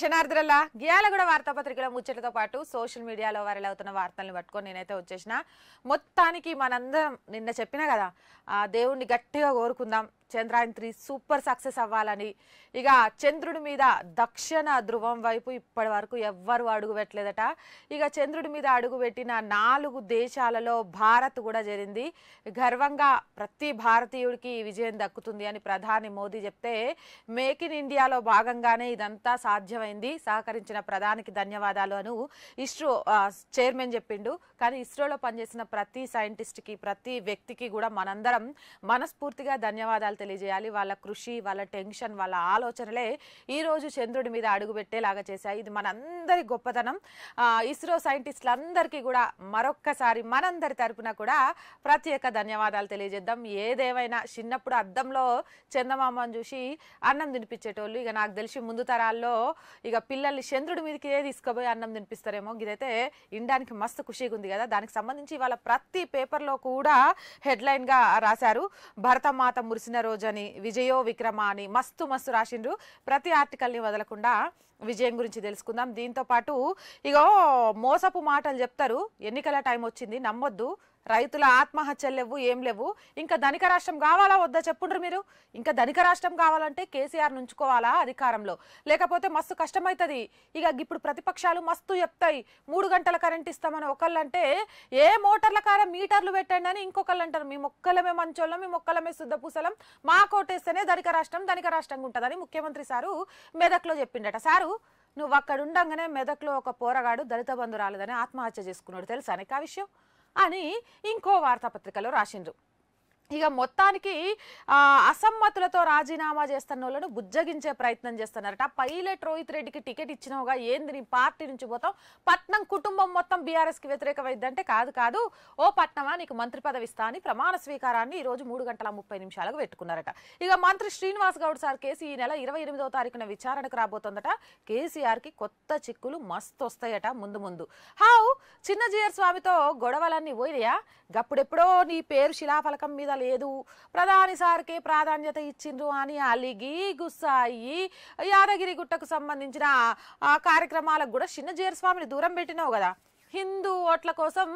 శనార్థులల్లా గియాలగూడ వార్తాపత్రికల ముచ్చటతో పాటు సోషల్ మీడియాలో వైరల్ అవుతున్న వార్తలను పట్టుకొని నేనైతే వచ్చేసిన మొత్తానికి మనందరం నిన్న చెప్పినా కదా దేవుణ్ణి గట్టిగా కోరుకుందాం చంద్రాయన్ త్రీ సూపర్ సక్సెస్ అవ్వాలని ఇక చంద్రుడి మీద దక్షిణ ధ్రువం వైపు ఇప్పటి వరకు ఎవ్వరు అడుగు పెట్టలేదట ఇక చంద్రుడి మీద అడుగు పెట్టిన నాలుగు దేశాలలో భారత్ కూడా జరిగింది గర్వంగా ప్రతి భారతీయుడికి విజయం దక్కుతుంది అని ప్రధాని మోదీ చెప్తే మేక్ ఇన్ ఇండియాలో భాగంగానే ఇదంతా సాధ్యమైంది సహకరించిన ప్రధానికి ధన్యవాదాలు అను ఇస్రో చైర్మన్ చెప్పిండు కానీ ఇస్రోలో పనిచేసిన ప్రతి సైంటిస్ట్కి ప్రతి వ్యక్తికి కూడా మనందరం మాత్రం మనస్ఫూర్తిగా ధన్యవాదాలు తెలియజేయాలి వాళ్ళ కృషి వాళ్ళ టెన్షన్ వాళ్ళ ఆలోచనలే ఈరోజు చంద్రుడి మీద అడుగుపెట్టేలాగా చేశాయి ఇది మనందరి గొప్పతనం ఇస్రో సైంటిస్టులందరికీ కూడా మరొక్కసారి మనందరి తరపున కూడా ప్రత్యేక ధన్యవాదాలు తెలియజేద్దాం ఏదేవైనా చిన్నప్పుడు అద్దంలో చందమామని చూసి అన్నం తినిపించేటోళ్ళు ఇక నాకు తెలిసి ముందు తరాల్లో ఇక పిల్లల్ని చంద్రుడి మీదకి తీసుకుపోయి అన్నం తినిపిస్తారేమో ఇదైతే ఇండానికి మస్తు ఖుషిగా ఉంది కదా దానికి సంబంధించి వాళ్ళ ప్రతి పేపర్లో కూడా హెడ్లైన్గా రాశారు భరతమాత మురిసిన రోజని విజయో విక్రమ అని మస్తు మస్తు రాసిండ్రు ప్రతి ఆర్టికల్ని వదలకుండా విజయం గురించి తెలుసుకుందాం దీంతో పాటు ఇగో మోసపు మాటలు చెప్తారు ఎన్నికల టైం వచ్చింది నమ్మొద్దు రైతుల ఆత్మహత్యలు లేవు ఏం లేవు ఇంకా ధనిక రాష్ట్రం కావాలా వద్దా చెప్పుండ్రు మీరు ఇంకా ధనిక రాష్ట్రం కావాలంటే కేసీఆర్ నుంచుకోవాలా అధికారంలో లేకపోతే మస్తు కష్టమవుతుంది ఇక ఇప్పుడు ప్రతిపక్షాలు మస్తు చెప్తాయి మూడు గంటల కరెంట్ ఇస్తామని ఒకళ్ళంటే ఏ మోటార్ల కాడ మీటర్లు పెట్టండి అని ఇంకొకళ్ళు అంటారు మీ మొక్కలమే మంచోళ్ళం మీ మొక్కలమే శుద్ధపూసలం మా కోటేస్తేనే ధనిక రాష్ట్రం ధనిక రాష్ట్రంగా ఉంటుందని ముఖ్యమంత్రి సారు మెదక్లో చెప్పిండట సారు నువ్వు అక్కడ ఉండగానే మెదక్లో ఒక పోరగాడు దళిత బంధు రాలేదని ఆత్మహత్య చేసుకున్నాడు తెలుసా అనేక విషయం అని ఇంకో వార్తాపత్రికలో రాసిండ్రు ఇక మొత్తానికి అసమ్మతులతో రాజీనామా చేస్తున్న వాళ్ళను బుజ్జగించే ప్రయత్నం చేస్తున్నారట పైలట్ రోహిత్ రెడ్డికి టికెట్ ఇచ్చినవుగా ఏంది నీ పార్టీ నుంచి పోతాం పట్నం కుటుంబం మొత్తం బీఆర్ఎస్కి వ్యతిరేకమైందంటే కాదు కాదు ఓ పట్నమా నీకు మంత్రి పదవి ఇస్తా ప్రమాణ స్వీకారాన్ని ఈరోజు మూడు గంటల ముప్పై నిమిషాలకు పెట్టుకున్నారట ఇక మంత్రి శ్రీనివాస్ గౌడ్ సార్ కేసు ఈ నెల ఇరవై ఎనిమిదో తారీఖున విచారణకు రాబోతోందట కేసీఆర్కి కొత్త చిక్కులు మస్తు వస్తాయట ముందు ముందు హావు జీఆర్ స్వామితో గొడవలన్నీ పోయినాయా గప్పుడెప్పుడో నీ పేరు శిలాఫలకం మీద లేదు ప్రధాని సార్కే ప్రాధాన్యత ఇచ్చిండ్రు అని అలిగి గుస్సాయి యాదగిరిగుట్టకు సంబంధించిన ఆ కార్యక్రమాలకు కూడా చిన్న జీరస్వామిని దూరం పెట్టినావు కదా హిందూ ఓట్ల కోసం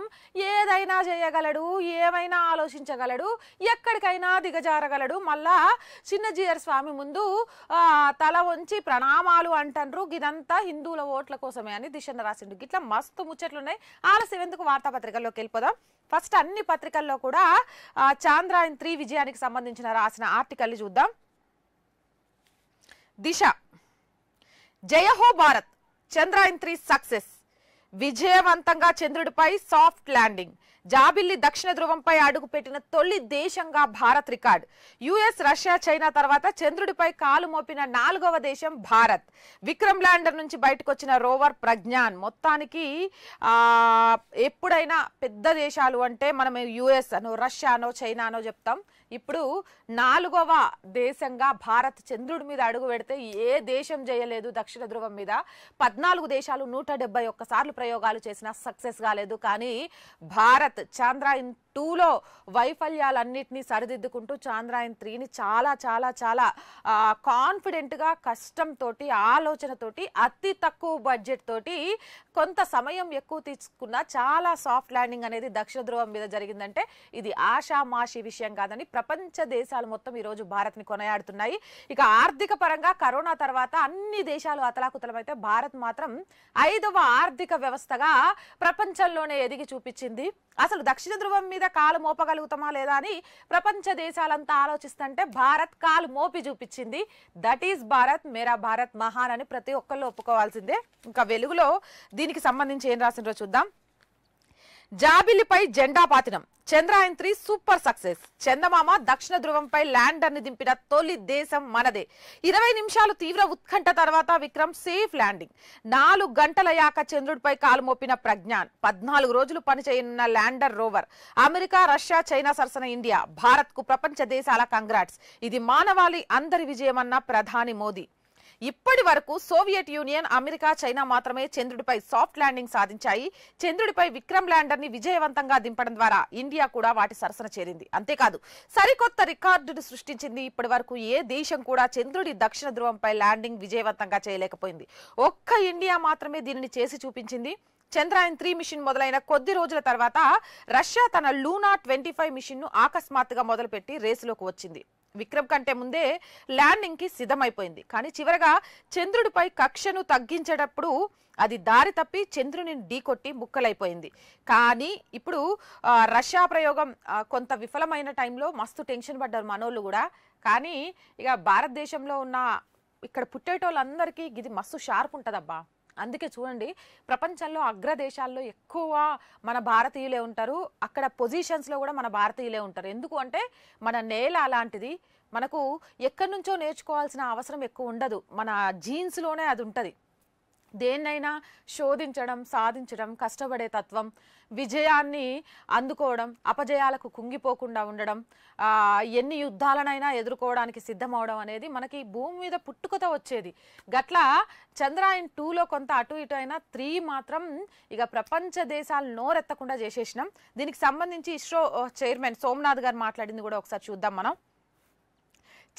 ఏదైనా చేయగలడు ఏమైనా ఆలోచించగలడు ఎక్కడికైనా దిగజారగలడు మళ్ళా చిన్నజీయర్ స్వామి ముందు తల వంచి ప్రణామాలు అంటారు ఇదంతా హిందువుల ఓట్ల కోసమే అని దిశ రాసిండు ఇట్లా మస్తు ముచ్చట్లున్నాయి ఆలస్యం ఎందుకు వార్తాపత్రికల్లోకి వెళ్ళిపోదాం ఫస్ట్ అన్ని పత్రికల్లో కూడా చాంద్రాయన్ త్రీ విజయానికి సంబంధించిన రాసిన ఆర్టికల్ చూద్దాం దిశ జయహో భారత్ చంద్రాయన్ త్రీ సక్సెస్ విజయవంతంగా చంద్రుడిపై సాఫ్ట్ ల్యాండింగ్ జాబిల్లి దక్షిణ ధృవంపై అడుగుపెట్టిన తొలి దేశంగా Bharat record US Russia China తర్వాత చంద్రుడిపై కాలు మోపిన నాలుగవ దేశం భారత్ విక్రమ్ ల్యాండర్ నుంచి బయటకు వచ్చిన రోవర్ ప్రజ్ఞాన్ మొత్తానికి ఎప్పుడైనా పెద్ద దేశాలు అంటే మనం యుఎస్ అనో రష్యా అనో చైనా అనో చెప్తాం ఇప్పుడు నాలుగవ దేశంగా భారత్ చంద్రుడి మీద అడుగు పెడితే ఏ దేశం చేయలేదు దక్షిణ ధృవం మీద పద్నాలుగు దేశాలు నూట సార్లు ప్రయోగాలు చేసినా సక్సెస్ కాలేదు కానీ భారత్ చాంద్రాయన్ టూలో వైఫల్యాలన్నింటినీ సరిదిద్దుకుంటూ చాంద్రాయన్ త్రీని చాలా చాలా చాలా కాన్ఫిడెంట్గా కష్టంతో ఆలోచనతోటి అతి తక్కువ బడ్జెట్ తోటి కొంత సమయం ఎక్కువ తీసుకున్న చాలా సాఫ్ట్ ల్యాండింగ్ అనేది దక్షిణ ధ్రువం మీద జరిగిందంటే ఇది ఆషామాషి విషయం కాదని ప్రపంచ దేశాలు మొత్తం ఈరోజు భారత్ని కొనయాడుతున్నాయి ఇక ఆర్థిక పరంగా కరోనా తర్వాత అన్ని దేశాలు అతలాకుతలమైతే భారత్ మాత్రం ఐదవ ఆర్థిక వ్యవస్థగా ప్రపంచంలోనే ఎదిగి చూపించింది అసలు దక్షిణ ధ్రువం మీద మీద కాలు మోపగలుగుతామా లేదా అని ప్రపంచ దేశాలంతా ఆలోచిస్తుంటే భారత్ కాలు మోపి చూపించింది దట్ ఈస్ భారత్ మేరా భారత్ మహాన్ అని ప్రతి ఒక్కళ్ళు ఒప్పుకోవాల్సిందే ఇంకా వెలుగులో దీనికి సంబంధించి ఏం రాసిండ్రో చూద్దాం జాబిలిపై జెండా పాతినం చంద్రాయన్ త్రీ సూపర్ సక్సెస్ చందమామ దక్షిణ ధృవంపై ల్యాండర్ని దింపిన తొలి దేశం మనదే ఇరవై నిమిషాలు తీవ్ర ఉత్కంఠ తర్వాత విక్రమ్ సేఫ్ ల్యాండింగ్ నాలుగు గంటల యాక చంద్రుడిపై కాలు మోపిన ప్రజ్ఞాన్ పద్నాలుగు రోజులు పనిచేయనున్న lander rover America Russia China సరసన ఇండియా భారత్కు ప్రపంచ దేశాల కంగ్రాట్స్ ఇది మానవాళి అందరి విజయమన్న ప్రధాని మోదీ ఇప్పటి వరకు సోవియట్ యూనియన్ అమెరికా చైనా మాత్రమే చంద్రుడిపై సాఫ్ట్ ల్యాండింగ్ సాధించాయి చంద్రుడిపై విక్రమ్ ల్యాండర్ ని విజయవంతంగా దింపడం ద్వారా ఇండియా కూడా వాటి సరసన చేరింది అంతేకాదు సరికొత్త రికార్డును సృష్టించింది ఇప్పటి వరకు ఏ దేశం కూడా చంద్రుడి దక్షిణ ధ్రువంపై ల్యాండింగ్ విజయవంతంగా చేయలేకపోయింది ఒక్క ఇండియా మాత్రమే దీనిని చేసి చూపించింది చంద్రాయన్ త్రీ మిషన్ మొదలైన కొద్ది రోజుల తర్వాత రష్యా తన లూనా ట్వంటీ ఫైవ్ మిషన్ ను ఆకస్మాత్తుగా మొదలుపెట్టి రేసులోకి వచ్చింది విక్రమ్ కంటే ముందే ల్యాండింగ్ కి సిద్ధమైపోయింది కానీ చివరగా చంద్రుడిపై కక్షను తగ్గించేటప్పుడు అది దారి తప్పి చంద్రుని ఢీకొట్టి ముక్కలైపోయింది కానీ ఇప్పుడు రష్యా ప్రయోగం కొంత విఫలమైన టైంలో మస్తు టెన్షన్ పడ్డారు మనోళ్ళు కూడా కానీ ఇక భారతదేశంలో ఉన్న ఇక్కడ పుట్టేటోళ్ళందరికీ ఇది మస్తు షార్ప్ ఉంటుందబ్బా అందుకే చూడండి ప్రపంచంలో అగ్ర దేశాల్లో ఎక్కువ మన భారతీయులే ఉంటారు అక్కడ పొజిషన్స్లో కూడా మన భారతీయులే ఉంటారు ఎందుకు అంటే మన నేల అలాంటిది మనకు ఎక్కడి నుంచో నేర్చుకోవాల్సిన అవసరం ఎక్కువ ఉండదు మన జీన్స్లోనే అది ఉంటుంది దేన్నైనా శోధించడం సాధించడం కష్టపడే తత్వం విజయాన్ని అందుకోవడం అపజయాలకు కుంగిపోకుండా ఉండడం ఎన్ని యుద్ధాలనైనా ఎదుర్కోవడానికి సిద్ధమవడం అనేది మనకి భూమి మీద పుట్టుకత వచ్చేది గట్ల చంద్రాయన్ టూలో కొంత అటు ఇటు అయినా త్రీ మాత్రం ఇక ప్రపంచ దేశాలు నోరెత్తకుండా చేసేసినాం దీనికి సంబంధించి ఇస్రో చైర్మన్ సోమనాథ్ గారు మాట్లాడింది కూడా ఒకసారి చూద్దాం మనం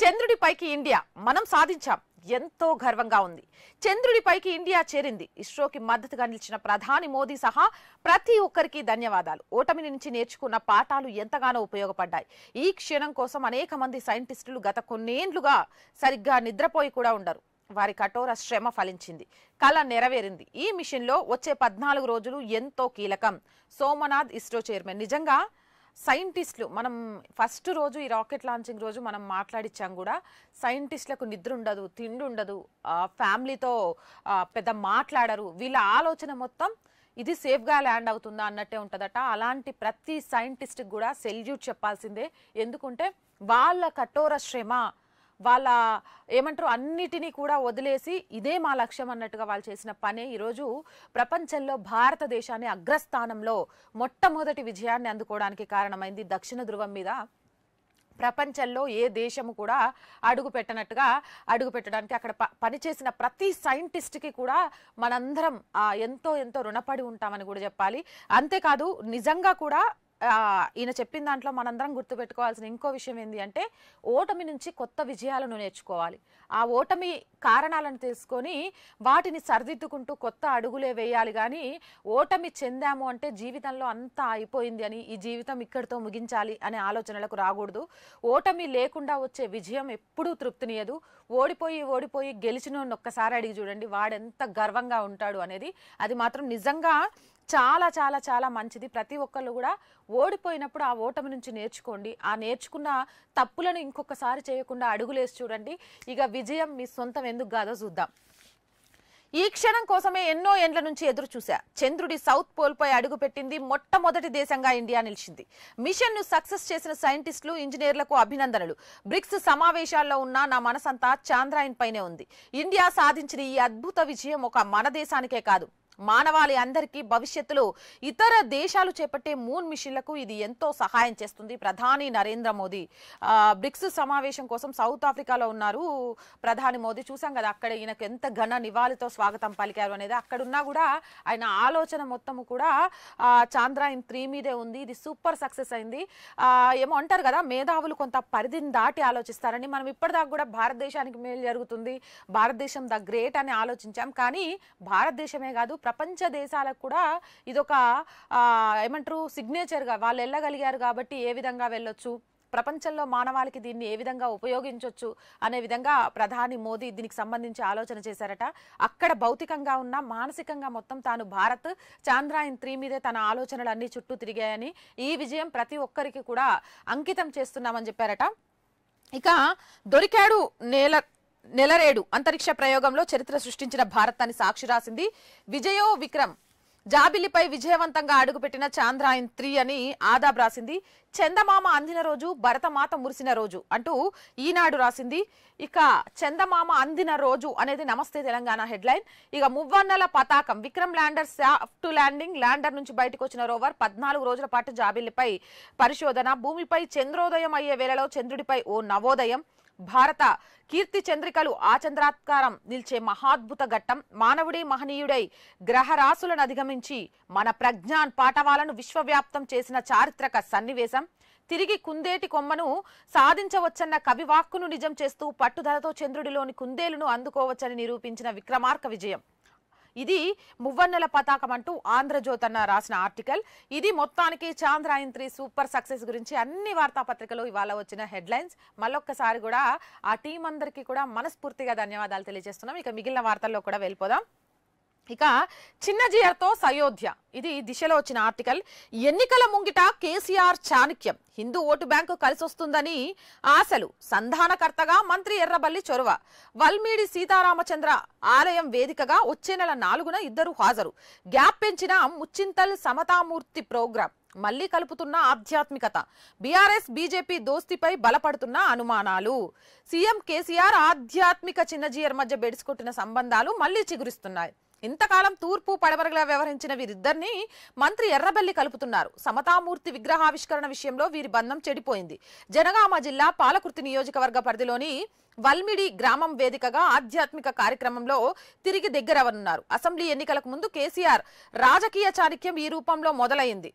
చంద్రుడిపైకి ఇండియా మనం సాధించాం ఎంతో గర్వంగా ఉంది చంద్రుడిపైకి ఇండియా చేరింది ఇస్రోకి మద్దతుగా నిలిచిన ప్రధాని మోదీ సహా ప్రతి ఒక్కరికి ధన్యవాదాలు ఓటమి నుంచి నేర్చుకున్న పాఠాలు ఎంతగానో ఉపయోగపడ్డాయి ఈ క్షణం కోసం అనేక మంది సైంటిస్టులు గత కొన్నేండ్లుగా సరిగ్గా నిద్రపోయి కూడా ఉండరు వారి కఠోర శ్రమ ఫలించింది కళ నెరవేరింది ఈ మిషన్లో వచ్చే పద్నాలుగు రోజులు ఎంతో కీలకం సోమనాథ్ ఇస్రో చైర్మన్ నిజంగా సైంటిస్టులు మనం ఫస్ట్ రోజు ఈ రాకెట్ లాంచింగ్ రోజు మనం మాట్లాడిచ్చాం కూడా సైంటిస్టులకు నిద్ర ఉండదు తిండి ఉండదు ఫ్యామిలీతో పెద్ద మాట్లాడరు వీళ్ళ ఆలోచన మొత్తం ఇది సేఫ్గా ల్యాండ్ అవుతుందా అన్నట్టే ఉంటుందట అలాంటి ప్రతి సైంటిస్ట్కి కూడా సెల్యూట్ చెప్పాల్సిందే ఎందుకంటే వాళ్ళ కఠోర శ్రమ వాళ్ళ ఏమంటారు అన్నిటినీ కూడా వదిలేసి ఇదే మా లక్ష్యం అన్నట్టుగా వాళ్ళు చేసిన పనే ఈరోజు ప్రపంచంలో భారతదేశాన్ని అగ్రస్థానంలో మొట్టమొదటి విజయాన్ని అందుకోవడానికి కారణమైంది దక్షిణ ధృవం మీద ప్రపంచంలో ఏ దేశము కూడా అడుగు పెట్టనట్టుగా అడుగు పెట్టడానికి అక్కడ ప పనిచేసిన ప్రతి సైంటిస్ట్కి కూడా మనందరం ఎంతో ఎంతో రుణపడి ఉంటామని కూడా చెప్పాలి అంతేకాదు నిజంగా కూడా ఈయన చెప్పిన దాంట్లో మనందరం గుర్తుపెట్టుకోవాల్సిన ఇంకో విషయం ఏంటి అంటే ఓటమి నుంచి కొత్త విజయాలను నేర్చుకోవాలి ఆ ఓటమి కారణాలను తెలుసుకొని వాటిని సరిదిద్దుకుంటూ కొత్త అడుగులే వేయాలి కానీ ఓటమి చెందాము అంటే జీవితంలో అంతా అయిపోయింది అని ఈ జీవితం ఇక్కడితో ముగించాలి అనే ఆలోచనలకు రాకూడదు ఓటమి లేకుండా వచ్చే విజయం ఎప్పుడూ తృప్తినియదు ఓడిపోయి ఓడిపోయి గెలిచిన ఒక్కసారి అడిగి చూడండి వాడెంత గర్వంగా ఉంటాడు అనేది అది మాత్రం నిజంగా చాలా చాలా చాలా మంచిది ప్రతి ఒక్కళ్ళు కూడా ఓడిపోయినప్పుడు ఆ ఓటమి నుంచి నేర్చుకోండి ఆ నేర్చుకున్న తప్పులను ఇంకొకసారి చేయకుండా అడుగులేసి చూడండి ఇక విజయం మీ సొంతం ఎందుకు కాదో చూద్దాం ఈ క్షణం కోసమే ఎన్నో ఎండ్ల నుంచి ఎదురు చూశా చంద్రుడి సౌత్ పోల్పై పెట్టింది మొట్టమొదటి దేశంగా ఇండియా నిలిచింది మిషన్ ను సక్సెస్ చేసిన సైంటిస్టులు ఇంజనీర్లకు అభినందనలు బ్రిక్స్ సమావేశాల్లో ఉన్న నా మనసంతా చాంద్రాయన్ పైనే ఉంది ఇండియా సాధించిన ఈ అద్భుత విజయం ఒక మన దేశానికే కాదు మానవాళి అందరికీ భవిష్యత్తులో ఇతర దేశాలు చేపట్టే మూన్ మిషన్లకు ఇది ఎంతో సహాయం చేస్తుంది ప్రధాని నరేంద్ర మోదీ బ్రిక్స్ సమావేశం కోసం సౌత్ ఆఫ్రికాలో ఉన్నారు ప్రధాని మోదీ చూసాం కదా అక్కడ ఈయనకు ఎంత ఘన నివాళితో స్వాగతం పలికారు అనేది అక్కడున్నా కూడా ఆయన ఆలోచన మొత్తము కూడా చాంద్రాయన్ త్రీ మీదే ఉంది ఇది సూపర్ సక్సెస్ అయింది ఏమో అంటారు కదా మేధావులు కొంత పరిధిని దాటి ఆలోచిస్తారని మనం ఇప్పటిదాకా కూడా భారతదేశానికి మేలు జరుగుతుంది భారతదేశం ద గ్రేట్ అని ఆలోచించాం కానీ భారతదేశమే కాదు ప్రపంచ దేశాలకు కూడా ఇదొక ఏమంటారు సిగ్నేచర్గా వాళ్ళు వెళ్ళగలిగారు కాబట్టి ఏ విధంగా వెళ్ళొచ్చు ప్రపంచంలో మానవాళికి దీన్ని ఏ విధంగా ఉపయోగించవచ్చు అనే విధంగా ప్రధాని మోదీ దీనికి సంబంధించి ఆలోచన చేశారట అక్కడ భౌతికంగా ఉన్న మానసికంగా మొత్తం తాను భారత్ చాంద్రాయన్ త్రీ మీదే తన ఆలోచనలు అన్ని చుట్టూ తిరిగాయని ఈ విజయం ప్రతి ఒక్కరికి కూడా అంకితం చేస్తున్నామని చెప్పారట ఇక దొరికాడు నేల నెలరేడు అంతరిక్ష ప్రయోగంలో చరిత్ర సృష్టించిన భారత్ అని సాక్షి రాసింది విజయో విక్రమ్ జాబిలిపై విజయవంతంగా అడుగుపెట్టిన చాంద్రాయన్ త్రీ అని ఆదాబ్ రాసింది చందమామ అందిన రోజు భరతమాత మురిసిన రోజు అంటూ ఈనాడు రాసింది ఇక చందమామ అందిన రోజు అనేది నమస్తే తెలంగాణ హెడ్లైన్ ఇక మువ్వన్నల పతాకం Vikram lander soft landing lander నుంచి బయటకు వచ్చిన రోవర్ పద్నాలుగు రోజుల పాటు జాబిల్లిపై పరిశోధన భూమిపై చంద్రోదయం అయ్యే వేళలో చంద్రుడిపై ఓ నవోదయం భారత కీర్తి చంద్రికలు ఆచంద్రాత్కారం నిలిచే మహాద్భుత ఘట్టం మానవుడే మహనీయుడై గ్రహరాశులను అధిగమించి మన ప్రజ్ఞాన్ పాఠవాలను విశ్వవ్యాప్తం చేసిన చారిత్రక సన్నివేశం తిరిగి కుందేటి కొమ్మను సాధించవచ్చన్న కవివాక్కును నిజం చేస్తూ పట్టుదలతో చంద్రుడిలోని కుందేలును అందుకోవచ్చని నిరూపించిన విక్రమార్క విజయం ఇది మువ్వన్నెల పతాకం అంటూ ఆంధ్రజ్యోత్ అన్న రాసిన ఆర్టికల్ ఇది మొత్తానికి చాంద్రాయన్ త్రీ సూపర్ సక్సెస్ గురించి అన్ని వార్తాపత్రికలు ఇవాళ వచ్చిన హెడ్లైన్స్ మళ్ళొక్కసారి కూడా ఆ టీం అందరికీ కూడా మనస్ఫూర్తిగా ధన్యవాదాలు తెలియజేస్తున్నాం ఇక మిగిలిన వార్తల్లో కూడా వెళ్ళిపోదాం ఇక చిన్న సయోధ్య ఇది దిశలో వచ్చిన ఆర్టికల్ ఎన్నికల ముంగిట కేసీఆర్ చాణక్యం హిందూ ఓటు బ్యాంకు కలిసొస్తుందని ఆశలు సంధానకర్తగా మంత్రి ఎర్రబల్లి చొరవ వల్మీడి సీతారామచంద్ర ఆలయం వేదికగా వచ్చే నెల నాలుగున ఇద్దరు హాజరు గ్యాప్ పెంచిన ముచ్చింతల్ సమతామూర్తి ప్రోగ్రాం మళ్లీ కలుపుతున్న ఆధ్యాత్మికత బీఆర్ఎస్ బీజేపీ దోస్తిపై బలపడుతున్న అనుమానాలు సీఎం కేసీఆర్ ఆధ్యాత్మిక చిన్నజీయర్ మధ్య బెడిసుకుంటున్న సంబంధాలు మళ్లీ చిగురిస్తున్నాయి ఇంతకాలం తూర్పు పడవరగా వ్యవహరించిన వీరిద్దరిని మంత్రి ఎర్రబెల్లి కలుపుతున్నారు సమతామూర్తి విగ్రహావిష్కరణ విషయంలో వీరి బంధం చెడిపోయింది జనగామ జిల్లా పాలకుర్తి నియోజకవర్గ పరిధిలోని వల్మిడి గ్రామం వేదికగా ఆధ్యాత్మిక కార్యక్రమంలో తిరిగి దగ్గరవనున్నారు అసెంబ్లీ ఎన్నికలకు ముందు కేసీఆర్ రాజకీయ చాణిక్యం ఈ రూపంలో మొదలైంది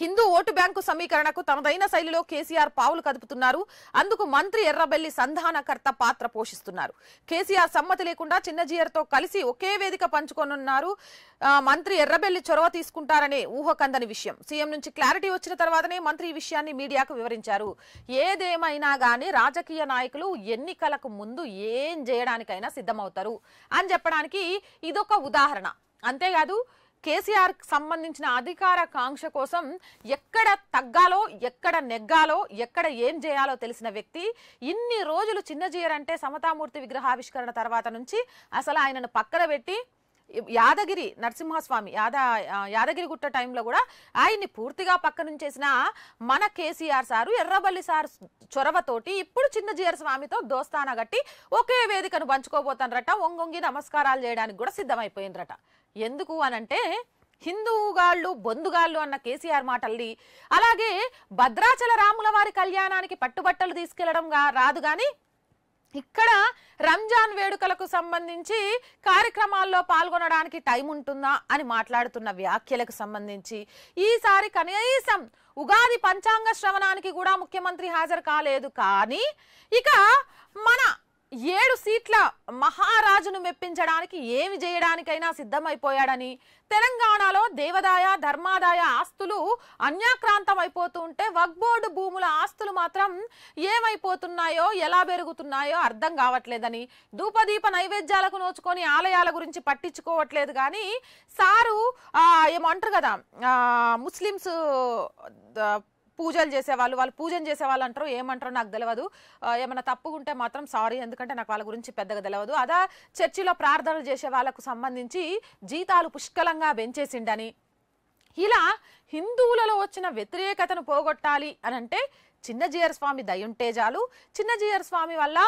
హిందూ ఓటు బ్యాంకు సమీకరణకు తనదైన శైలిలో కేసీఆర్ పావులు కదుపుతున్నారు అందుకు మంత్రి ఎర్రబెల్లి సంధానకర్త పాత్ర పోషిస్తున్నారు కేసీఆర్ సమ్మతి లేకుండా చిన్నజీయర్తో కలిసి ఒకే వేదిక పంచుకోనున్నారు మంత్రి ఎర్రబెల్లి చొరవ తీసుకుంటారనే ఊహకందని విషయం సీఎం నుంచి క్లారిటీ వచ్చిన తర్వాతనే మంత్రి ఈ విషయాన్ని మీడియాకు వివరించారు ఏదేమైనా గానీ రాజకీయ నాయకులు ఎన్నికలకు ముందు ఏం చేయడానికైనా సిద్ధమవుతారు అని చెప్పడానికి ఇదొక ఉదాహరణ అంతేకాదు కేసీఆర్ సంబంధించిన అధికార కాంక్ష కోసం ఎక్కడ తగ్గాలో ఎక్కడ నెగ్గాలో ఎక్కడ ఏం చేయాలో తెలిసిన వ్యక్తి ఇన్ని రోజులు చిన్నజీయరంటే సమతామూర్తి విగ్రహావిష్కరణ తర్వాత నుంచి అసలు ఆయనను పక్కన పెట్టి యాదగిరి నరసింహస్వామి యాద యాదగిరి గుట్ట టైంలో కూడా ఆయన్ని పూర్తిగా పక్క నుంచేసిన మన కేసీఆర్ సారు ఎర్రబల్లి సార్ చొరవతోటి ఇప్పుడు చిన్నజీఆర్ స్వామితో దోస్తాన గట్టి ఒకే వేదికను పంచుకోబోతానరట ఒంగొంగి నమస్కారాలు చేయడానికి కూడా సిద్ధమైపోయినరట ఎందుకు అనంటే హిందువుగాళ్ళు బొందుగాళ్ళు అన్న కేసీఆర్ మాటల్ని అలాగే భద్రాచల రాముల వారి కళ్యాణానికి పట్టుబట్టలు తీసుకెళ్లడం రాదు కానీ ఇక్కడ రంజాన్ వేడుకలకు సంబంధించి కార్యక్రమాల్లో పాల్గొనడానికి టైం ఉంటుందా అని మాట్లాడుతున్న వ్యాఖ్యలకు సంబంధించి ఈసారి కనీసం ఉగాది పంచాంగ శ్రవణానికి కూడా ముఖ్యమంత్రి హాజరు కాలేదు కానీ ఇక మన ఏడు సీట్ల మహారాజును మెప్పించడానికి ఏమి చేయడానికైనా సిద్ధమైపోయాడని తెలంగాణలో దేవదాయ ధర్మాదాయ ఆస్తులు అన్యాక్రాంతమైపోతూ ఉంటే వక్బోర్డు భూముల ఆస్తులు మాత్రం ఏమైపోతున్నాయో ఎలా పెరుగుతున్నాయో అర్థం కావట్లేదని ధూపదీప నైవేద్యాలకు నోచుకొని ఆలయాల గురించి పట్టించుకోవట్లేదు కానీ సారు ఏమంటారు కదా ముస్లిమ్స్ పూజలు చేసేవాళ్ళు వాళ్ళు పూజలు చేసేవాళ్ళు అంటారు ఏమంటారో నాకు తెలియదు ఏమైనా ఉంటే మాత్రం సారీ ఎందుకంటే నాకు వాళ్ళ గురించి పెద్దగా తెలియదు అదా చర్చిలో ప్రార్థనలు చేసే వాళ్ళకు సంబంధించి జీతాలు పుష్కలంగా పెంచేసిండని ఇలా హిందువులలో వచ్చిన వ్యతిరేకతను పోగొట్టాలి అని అంటే చిన్న జీయర్ స్వామి దయుంటే చాలు చిన్న జీయర్ స్వామి వల్ల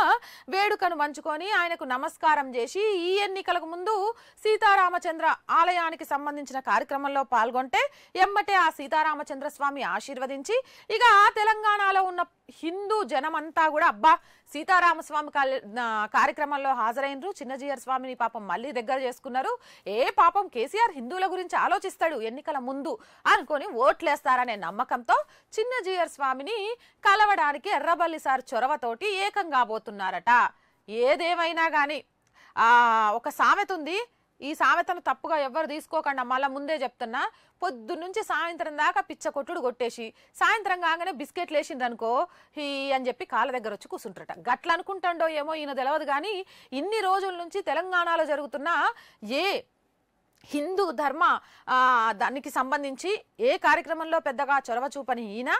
వేడుకను పంచుకొని ఆయనకు నమస్కారం చేసి ఈ ఎన్నికలకు ముందు సీతారామచంద్ర ఆలయానికి సంబంధించిన కార్యక్రమంలో పాల్గొంటే ఎమ్మటే ఆ సీతారామచంద్ర స్వామి ఆశీర్వదించి ఇక ఆ తెలంగాణలో ఉన్న హిందూ జనమంతా కూడా అబ్బా సీతారామస్వామి కార్యక్రమంలో హాజరైనరు చిన్నజీయర్ స్వామిని పాపం మళ్ళీ దగ్గర చేసుకున్నారు ఏ పాపం కేసీఆర్ హిందువుల గురించి ఆలోచిస్తాడు ఎన్నికల ముందు అనుకొని ఓట్లేస్తారనే నమ్మకంతో చిన్నజీయర్ స్వామిని కలవడానికి ఎర్రబల్లి సార్ చొరవతోటి ఏకంగా పోతున్నారట ఏదేమైనా కానీ ఒక సామెత ఉంది ఈ సామెతను తప్పుగా ఎవ్వరు తీసుకోకుండా మళ్ళీ ముందే చెప్తున్నా పొద్దు నుంచి సాయంత్రం దాకా పిచ్చ కొట్టుడు కొట్టేసి సాయంత్రం కాగానే బిస్కెట్లు అనుకో హీ అని చెప్పి కాళ్ళ దగ్గర వచ్చి కూర్చుంటారట గట్ల అనుకుంటాడో ఏమో ఈయన తెలియదు కానీ ఇన్ని రోజుల నుంచి తెలంగాణలో జరుగుతున్న ఏ హిందూ ధర్మ దానికి సంబంధించి ఏ కార్యక్రమంలో పెద్దగా చొరవ చూపని ఈయన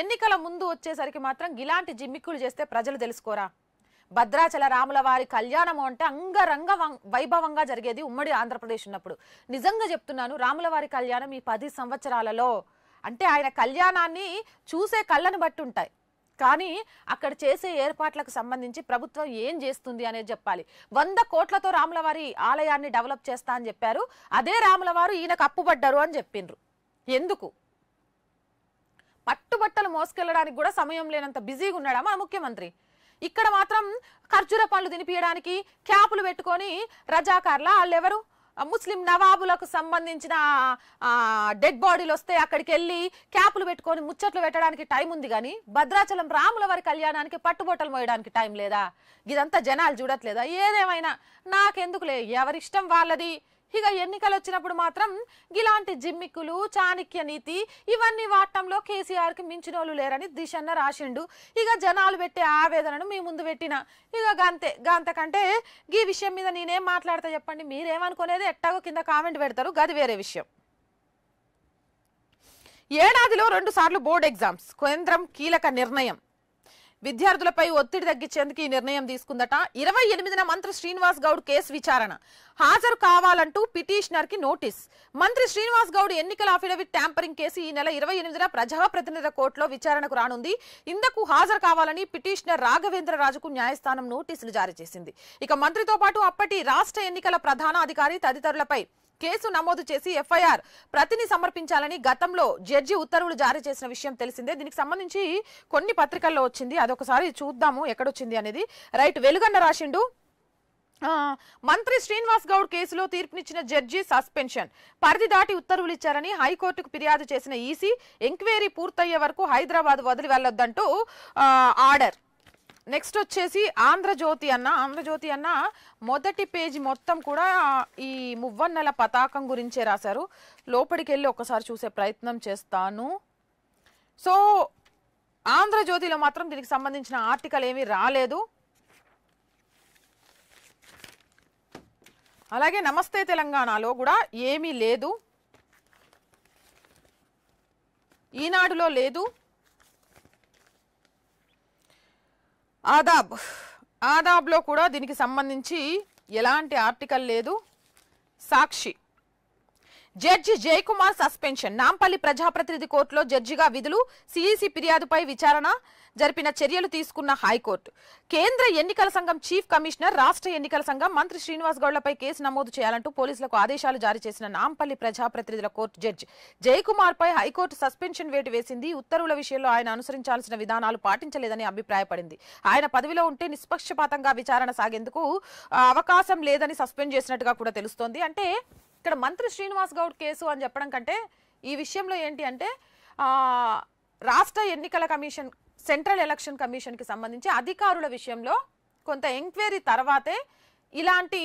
ఎన్నికల ముందు వచ్చేసరికి మాత్రం ఇలాంటి జిమ్మిక్కులు చేస్తే ప్రజలు తెలుసుకోరా భద్రాచల రాముల వారి కళ్యాణము అంటే అంగరంగ వైభవంగా జరిగేది ఉమ్మడి ఆంధ్రప్రదేశ్ ఉన్నప్పుడు నిజంగా చెప్తున్నాను రాముల వారి కళ్యాణం ఈ పది సంవత్సరాలలో అంటే ఆయన కళ్యాణాన్ని చూసే కళ్ళను బట్టి ఉంటాయి కానీ అక్కడ చేసే ఏర్పాట్లకు సంబంధించి ప్రభుత్వం ఏం చేస్తుంది అనేది చెప్పాలి వంద కోట్లతో రాములవారి ఆలయాన్ని డెవలప్ చేస్తా అని చెప్పారు అదే రాములవారు ఈయనకు అప్పుబడ్డారు అని చెప్పిండ్రు ఎందుకు పట్టుబట్టలు మోసుకెళ్ళడానికి కూడా సమయం లేనంత బిజీగా ఉన్నాడా మన ముఖ్యమంత్రి ఇక్కడ మాత్రం ఖర్జూర పళ్ళు తినిపించడానికి క్యాపులు పెట్టుకొని రజాకార్ల వాళ్ళెవరు ముస్లిం నవాబులకు సంబంధించిన డెడ్ బాడీలు వస్తే అక్కడికి వెళ్ళి క్యాపులు పెట్టుకొని ముచ్చట్లు పెట్టడానికి టైం ఉంది కానీ భద్రాచలం రాముల వారి కళ్యాణానికి పట్టుబొట్టలు మోయడానికి టైం లేదా ఇదంతా జనాలు చూడట్లేదా ఏదేమైనా నాకెందుకులే ఎవరిష్టం వాళ్ళది ఇక ఎన్నికలు వచ్చినప్పుడు మాత్రం ఇలాంటి జిమ్మిక్కులు చాణక్య నీతి ఇవన్నీ వాడటంలో కేసీఆర్కి మించిన లేరని దిశన్న రాసిండు ఇక జనాలు పెట్టే ఆవేదనను మీ ముందు పెట్టిన ఇక గంతే గంతకంటే ఈ విషయం మీద నేనేం మాట్లాడతా చెప్పండి మీరేమనుకునేది ఎట్టాగో కింద కామెంట్ పెడతారు గది వేరే విషయం ఏడాదిలో రెండు సార్లు బోర్డు ఎగ్జామ్స్ కేంద్రం కీలక నిర్ణయం విద్యార్థులపై ఒత్తిడి తగ్గించేందుకు ఈ నిర్ణయం తీసుకుందట ఇరవై ఎనిమిదిన మంత్రి శ్రీనివాస్ గౌడ్ కేసు విచారణ హాజరు కావాలంటూ పిటిషనర్ కి నోటీస్ మంత్రి శ్రీనివాస్ గౌడ్ ఎన్నికల అఫిడవిట్ ట్యాంపరింగ్ కేసు ఈ నెల ఇరవై ఎనిమిదిన ప్రజాప్రతినిధుల కోర్టులో విచారణకు రానుంది ఇందుకు హాజరు కావాలని పిటిషనర్ రాఘవేంద్రరాజుకు న్యాయస్థానం నోటీసులు జారీ చేసింది ఇక మంత్రితో పాటు అప్పటి రాష్ట్ర ఎన్నికల ప్రధాన అధికారి తదితరులపై కేసు నమోదు చేసి ఎఫ్ఐఆర్ ప్రతిని సమర్పించాలని గతంలో జడ్జి ఉత్తర్వులు జారీ చేసిన విషయం తెలిసిందే దీనికి సంబంధించి కొన్ని పత్రికల్లో వచ్చింది అదొకసారి చూద్దాము ఎక్కడొచ్చింది అనేది రైట్ వెలుగన్న రాసిండు మంత్రి శ్రీనివాస్ గౌడ్ కేసులో తీర్పునిచ్చిన జడ్జి సస్పెన్షన్ పరిధి దాటి ఉత్తర్వులు ఇచ్చారని హైకోర్టుకు ఫిర్యాదు చేసిన ఈసీ ఎంక్వైరీ పూర్తయ్యే వరకు హైదరాబాద్ వదిలి వెళ్ళొద్దంటూ ఆర్డర్ నెక్స్ట్ వచ్చేసి ఆంధ్రజ్యోతి అన్న ఆంధ్రజ్యోతి అన్న మొదటి పేజీ మొత్తం కూడా ఈ మువ్వన్నెల పతాకం గురించే రాశారు లోపలికి వెళ్ళి ఒకసారి చూసే ప్రయత్నం చేస్తాను సో ఆంధ్రజ్యోతిలో మాత్రం దీనికి సంబంధించిన ఆర్టికల్ ఏమీ రాలేదు అలాగే నమస్తే తెలంగాణలో కూడా ఏమీ లేదు ఈనాడులో లేదు ఆదాబ్ ఆదాబ్లో కూడా దీనికి సంబంధించి ఎలాంటి ఆర్టికల్ లేదు సాక్షి జడ్జి జయకుమార్ సస్పెన్షన్ నాంపల్లి ప్రజాప్రతినిధి కోర్టులో జడ్జిగా విధులు సిఈసి ఫిర్యాదుపై విచారణ జరిపిన చర్యలు తీసుకున్న హైకోర్టు కేంద్ర ఎన్నికల సంఘం చీఫ్ కమిషనర్ రాష్ట్ర ఎన్నికల సంఘం మంత్రి శ్రీనివాస్ గౌడ్లపై కేసు నమోదు చేయాలంటూ పోలీసులకు ఆదేశాలు జారీ చేసిన నాంపల్లి ప్రజాప్రతినిధుల కోర్టు జడ్జి జయకుమార్ పై హైకోర్టు సస్పెన్షన్ వేటు వేసింది ఉత్తర్వుల విషయంలో ఆయన అనుసరించాల్సిన విధానాలు పాటించలేదని అభిప్రాయపడింది ఆయన పదవిలో ఉంటే నిష్పక్షపాతంగా విచారణ సాగేందుకు అవకాశం లేదని సస్పెండ్ చేసినట్టుగా కూడా తెలుస్తోంది అంటే ఇక్కడ మంత్రి శ్రీనివాస్ గౌడ్ కేసు అని చెప్పడం కంటే ఈ విషయంలో ఏంటి అంటే రాష్ట్ర ఎన్నికల కమిషన్ సెంట్రల్ ఎలక్షన్ కమిషన్కి సంబంధించి అధికారుల విషయంలో కొంత ఎంక్వైరీ తర్వాతే ఇలాంటి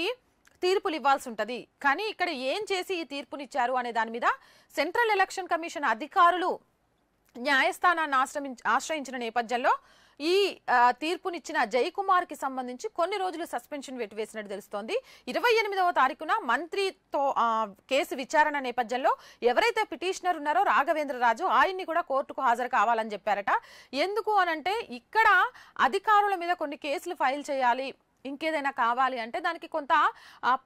తీర్పులు ఇవ్వాల్సి ఉంటుంది కానీ ఇక్కడ ఏం చేసి ఈ తీర్పునిచ్చారు అనే దాని మీద సెంట్రల్ ఎలక్షన్ కమిషన్ అధికారులు న్యాయస్థానాన్ని ఆశ్రమించ ఆశ్రయించిన నేపథ్యంలో ఈ తీర్పునిచ్చిన జయకుమార్ కి సంబంధించి కొన్ని రోజులు సస్పెన్షన్ వేసినట్టు తెలుస్తోంది ఇరవై ఎనిమిదవ తారీఖున మంత్రితో కేసు విచారణ నేపథ్యంలో ఎవరైతే పిటిషనర్ ఉన్నారో రాఘవేంద్రరాజు ఆయన్ని కూడా కోర్టుకు హాజరు కావాలని చెప్పారట ఎందుకు అనంటే ఇక్కడ అధికారుల మీద కొన్ని కేసులు ఫైల్ చేయాలి ఇంకేదైనా కావాలి అంటే దానికి కొంత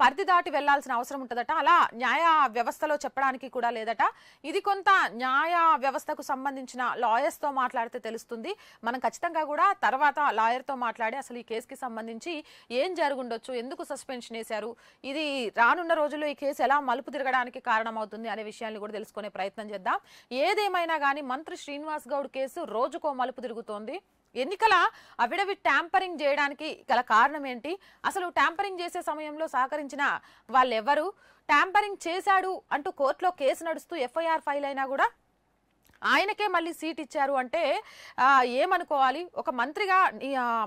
పరిధి దాటి వెళ్లాల్సిన అవసరం ఉంటుందట అలా న్యాయ వ్యవస్థలో చెప్పడానికి కూడా లేదట ఇది కొంత న్యాయ వ్యవస్థకు సంబంధించిన లాయర్స్తో మాట్లాడితే తెలుస్తుంది మనం ఖచ్చితంగా కూడా తర్వాత లాయర్తో మాట్లాడి అసలు ఈ కేసుకి సంబంధించి ఏం జరుగుండొచ్చు ఎందుకు సస్పెన్షన్ వేశారు ఇది రానున్న రోజుల్లో ఈ కేసు ఎలా మలుపు తిరగడానికి కారణమవుతుంది అనే విషయాన్ని కూడా తెలుసుకునే ప్రయత్నం చేద్దాం ఏదేమైనా కానీ మంత్రి శ్రీనివాస్ గౌడ్ కేసు రోజుకో మలుపు తిరుగుతోంది ఎన్నికల అవిడవి ట్యాంపరింగ్ చేయడానికి గల కారణం ఏంటి అసలు ట్యాంపరింగ్ చేసే సమయంలో సహకరించిన వాళ్ళెవ్వరు ట్యాంపరింగ్ చేశాడు అంటూ కోర్టులో కేసు నడుస్తూ ఎఫ్ఐఆర్ ఫైల్ అయినా కూడా ఆయనకే మళ్ళీ సీట్ ఇచ్చారు అంటే ఏమనుకోవాలి ఒక మంత్రిగా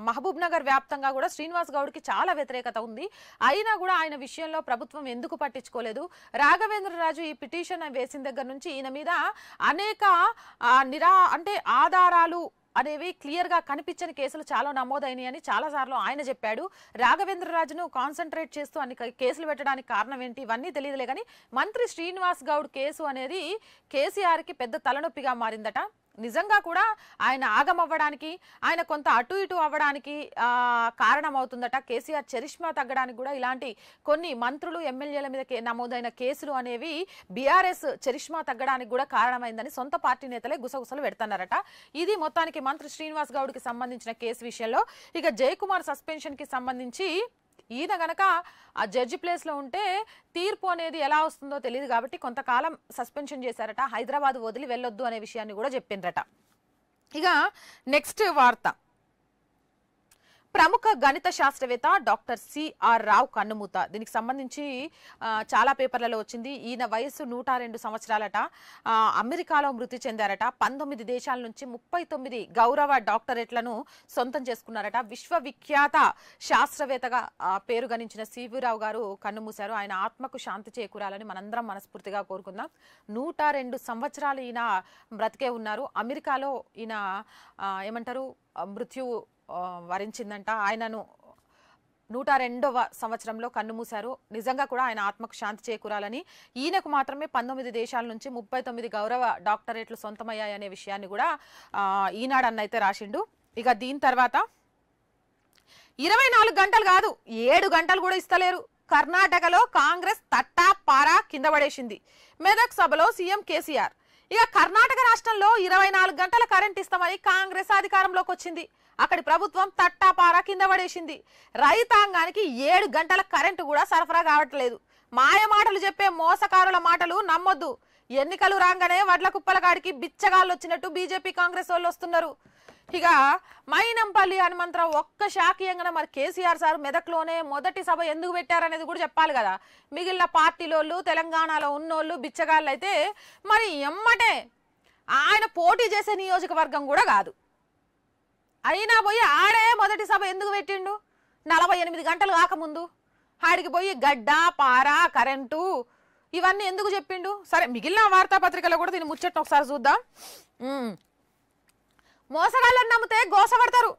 మహబూబ్ నగర్ వ్యాప్తంగా కూడా శ్రీనివాస్ గౌడ్కి చాలా వ్యతిరేకత ఉంది అయినా కూడా ఆయన విషయంలో ప్రభుత్వం ఎందుకు పట్టించుకోలేదు రాఘవేంద్రరాజు ఈ పిటిషన్ వేసిన దగ్గర నుంచి ఈయన మీద అనేక నిరా అంటే ఆధారాలు అనేవి క్లియర్గా కనిపించని కేసులు చాలా నమోదైనాయని చాలాసార్లు ఆయన చెప్పాడు రాఘవేంద్రరాజును కాన్సన్ట్రేట్ చేస్తూ అన్ని కేసులు పెట్టడానికి కారణం ఏంటి ఇవన్నీ తెలియదులే కానీ మంత్రి శ్రీనివాస్ గౌడ్ కేసు అనేది కేసీఆర్కి పెద్ద తలనొప్పిగా మారిందట నిజంగా కూడా ఆయన ఆగమవ్వడానికి ఆయన కొంత అటు ఇటు అవ్వడానికి కారణమవుతుందట కేసీఆర్ చరిష్మా తగ్గడానికి కూడా ఇలాంటి కొన్ని మంత్రులు ఎమ్మెల్యేల మీద నమోదైన కేసులు అనేవి బీఆర్ఎస్ చరిష్మా తగ్గడానికి కూడా కారణమైందని సొంత పార్టీ నేతలే గుసగుసలు పెడుతున్నారట ఇది మొత్తానికి మంత్రి శ్రీనివాస్ గౌడ్కి సంబంధించిన కేసు విషయంలో ఇక జయకుమార్ సస్పెన్షన్ కి సంబంధించి ఈయన గనక ఆ జడ్జి ప్లేస్లో ఉంటే తీర్పు అనేది ఎలా వస్తుందో తెలియదు కాబట్టి కొంతకాలం సస్పెన్షన్ చేశారట హైదరాబాద్ వదిలి వెళ్ళొద్దు అనే విషయాన్ని కూడా చెప్పిండ్రట ఇక నెక్స్ట్ వార్త ప్రముఖ గణిత శాస్త్రవేత్త డాక్టర్ సిఆర్ రావు కన్నుమూత దీనికి సంబంధించి చాలా పేపర్లలో వచ్చింది ఈయన వయస్సు నూట రెండు సంవత్సరాలట అమెరికాలో మృతి చెందారట పంతొమ్మిది దేశాల నుంచి ముప్పై తొమ్మిది గౌరవ డాక్టరేట్లను సొంతం చేసుకున్నారట విశ్వవిఖ్యాత శాస్త్రవేత్తగా పేరు గణించిన సివిరావు గారు కన్నుమూశారు ఆయన ఆత్మకు శాంతి చేకూరాలని మనందరం మనస్ఫూర్తిగా కోరుకుందాం నూట రెండు సంవత్సరాలు ఈయన బ్రతికే ఉన్నారు అమెరికాలో ఈయన ఏమంటారు మృత్యు వరించిందంట ఆయనను నూట రెండవ సంవత్సరంలో కన్నుమూశారు నిజంగా కూడా ఆయన ఆత్మకు శాంతి చేకూరాలని ఈయనకు మాత్రమే పంతొమ్మిది దేశాల నుంచి ముప్పై తొమ్మిది గౌరవ డాక్టరేట్లు సొంతమయ్యాయనే విషయాన్ని కూడా ఈనాడు అన్నైతే రాసిండు ఇక దీని తర్వాత ఇరవై నాలుగు గంటలు కాదు ఏడు గంటలు కూడా ఇస్తలేరు కర్ణాటకలో కాంగ్రెస్ తట్టా పారా కింద పడేసింది మెదక్ సభలో సీఎం కేసీఆర్ ఇక కర్ణాటక రాష్ట్రంలో ఇరవై నాలుగు గంటల కరెంట్ ఇస్తామని కాంగ్రెస్ అధికారంలోకి వచ్చింది అక్కడి ప్రభుత్వం తట్టాపార కింద పడేసింది రైతాంగానికి ఏడు గంటల కరెంటు కూడా సరఫరా కావట్లేదు మాయ మాటలు చెప్పే మోసకారుల మాటలు నమ్మొద్దు ఎన్నికలు రాగానే వడ్ల కుప్పలగాడికి బిచ్చగాళ్ళు వచ్చినట్టు బీజేపీ కాంగ్రెస్ వాళ్ళు వస్తున్నారు ఇక మైనంపల్లి హనుమంతరం ఒక్క శాఖీయంగా మరి కేసీఆర్ సార్ మెదక్లోనే మొదటి సభ ఎందుకు పెట్టారనేది కూడా చెప్పాలి కదా మిగిలిన పార్టీలోళ్ళు తెలంగాణలో ఉన్నోళ్ళు బిచ్చగాళ్ళు అయితే మరి ఎమ్మటే ఆయన పోటీ చేసే నియోజకవర్గం కూడా కాదు అయినా పోయి ఆడే మొదటి సభ ఎందుకు పెట్టిండు నలభై ఎనిమిది గంటలు కాకముందు ఆడికి పోయి గడ్డ పార కరెంటు ఇవన్నీ ఎందుకు చెప్పిండు సరే మిగిలిన వార్తాపత్రికలో కూడా దీన్ని ముచ్చట్ని ఒకసారి చూద్దాం మోసగాళ్ళని నమ్మితే గోసపడతారు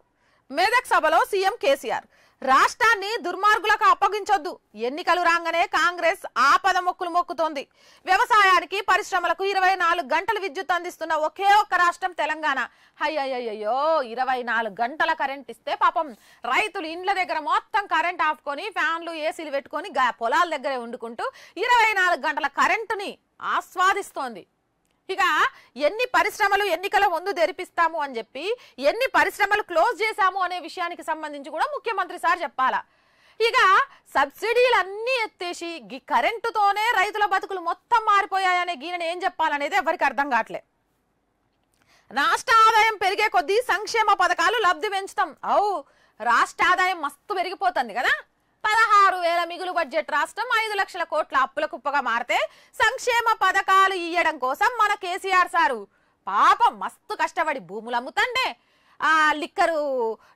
మేదక్ సభలో సీఎం కేసీఆర్ రాష్ట్రాన్ని దుర్మార్గులకు అప్పగించొద్దు ఎన్నికలు రాగానే కాంగ్రెస్ ఆపద మొక్కులు మొక్కుతోంది వ్యవసాయానికి పరిశ్రమలకు ఇరవై నాలుగు గంటలు విద్యుత్ అందిస్తున్న ఒకే ఒక్క రాష్ట్రం తెలంగాణ అయ్యయ్యయ్యో ఇరవై నాలుగు గంటల కరెంట్ ఇస్తే పాపం రైతులు ఇండ్ల దగ్గర మొత్తం కరెంట్ ఆఫ్కొని ఫ్యాన్లు ఏసీలు పెట్టుకొని పొలాల దగ్గరే వండుకుంటూ ఇరవై నాలుగు గంటల కరెంటుని ఆస్వాదిస్తోంది ఇక ఎన్ని పరిశ్రమలు ఎన్నికల ముందు జరిపిస్తాము అని చెప్పి ఎన్ని పరిశ్రమలు క్లోజ్ చేశాము అనే విషయానికి సంబంధించి కూడా ముఖ్యమంత్రి సార్ చెప్పాలా ఇక సబ్సిడీలు అన్నీ ఎత్తేసి ఈ కరెంటుతోనే రైతుల బతుకులు మొత్తం మారిపోయాయనే గీనని ఏం చెప్పాలనేది ఎవరికి అర్థం కావట్లే రాష్ట్ర ఆదాయం పెరిగే కొద్దీ సంక్షేమ పథకాలు లబ్ధి పెంచుతాం అవు రాష్ట్ర ఆదాయం మస్తు పెరిగిపోతుంది కదా పదహారు వేల మిగులు బడ్జెట్ రాష్ట్రం ఐదు లక్షల కోట్ల అప్పుల కుప్పగా మారితే సంక్షేమ పథకాలు ఇయ్యడం కోసం మన కేసీఆర్ సారు పాపం మస్తు కష్టపడి భూములు అమ్ముతండే ఆ లిక్కరు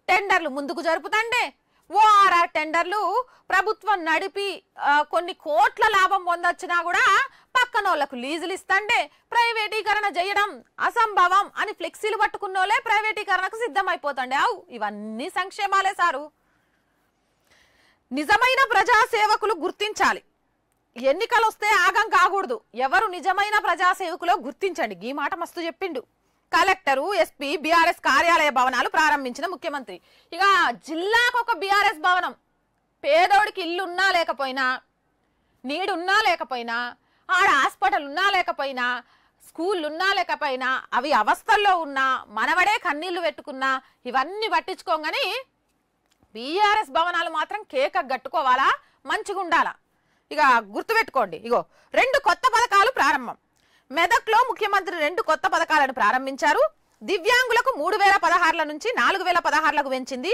టెండర్లు ముందుకు జరుపుతండే ఓఆర్ఆర్ టెండర్లు ప్రభుత్వం నడిపి కొన్ని కోట్ల లాభం పొందొచ్చినా కూడా పక్కనోళ్లకు లీజులు ఇస్తాండే ప్రైవేటీకరణ చేయడం అసంభవం అని ఫ్లెక్సీలు పట్టుకున్నోలే ప్రైవేటీకరణకు సిద్ధమైపోతాండే అవు ఇవన్నీ సంక్షేమాలే సారు నిజమైన ప్రజాసేవకులు గుర్తించాలి ఎన్నికలు వస్తే ఆగం కాకూడదు ఎవరు నిజమైన ప్రజాసేవకులో గుర్తించండి ఈ మాట మస్తు చెప్పిండు కలెక్టరు ఎస్పీ బీఆర్ఎస్ కార్యాలయ భవనాలు ప్రారంభించిన ముఖ్యమంత్రి ఇక జిల్లాకు ఒక బీఆర్ఎస్ భవనం పేదోడికి ఇల్లు ఉన్నా లేకపోయినా నీడున్నా లేకపోయినా ఆడ హాస్పిటల్ ఉన్నా లేకపోయినా స్కూళ్ళు ఉన్నా లేకపోయినా అవి అవస్థల్లో ఉన్నా మనవడే కన్నీళ్లు పెట్టుకున్నా ఇవన్నీ పట్టించుకోగానే బీఆర్ఎస్ భవనాలు మాత్రం కేక గట్టుకోవాలా మంచిగా ఉండాలా ఇక గుర్తుపెట్టుకోండి ఇగో రెండు కొత్త పథకాలు ప్రారంభం మెదక్లో ముఖ్యమంత్రి రెండు కొత్త పథకాలను ప్రారంభించారు దివ్యాంగులకు మూడు వేల పదహారుల నుంచి నాలుగు వేల పదహారులకు పెంచింది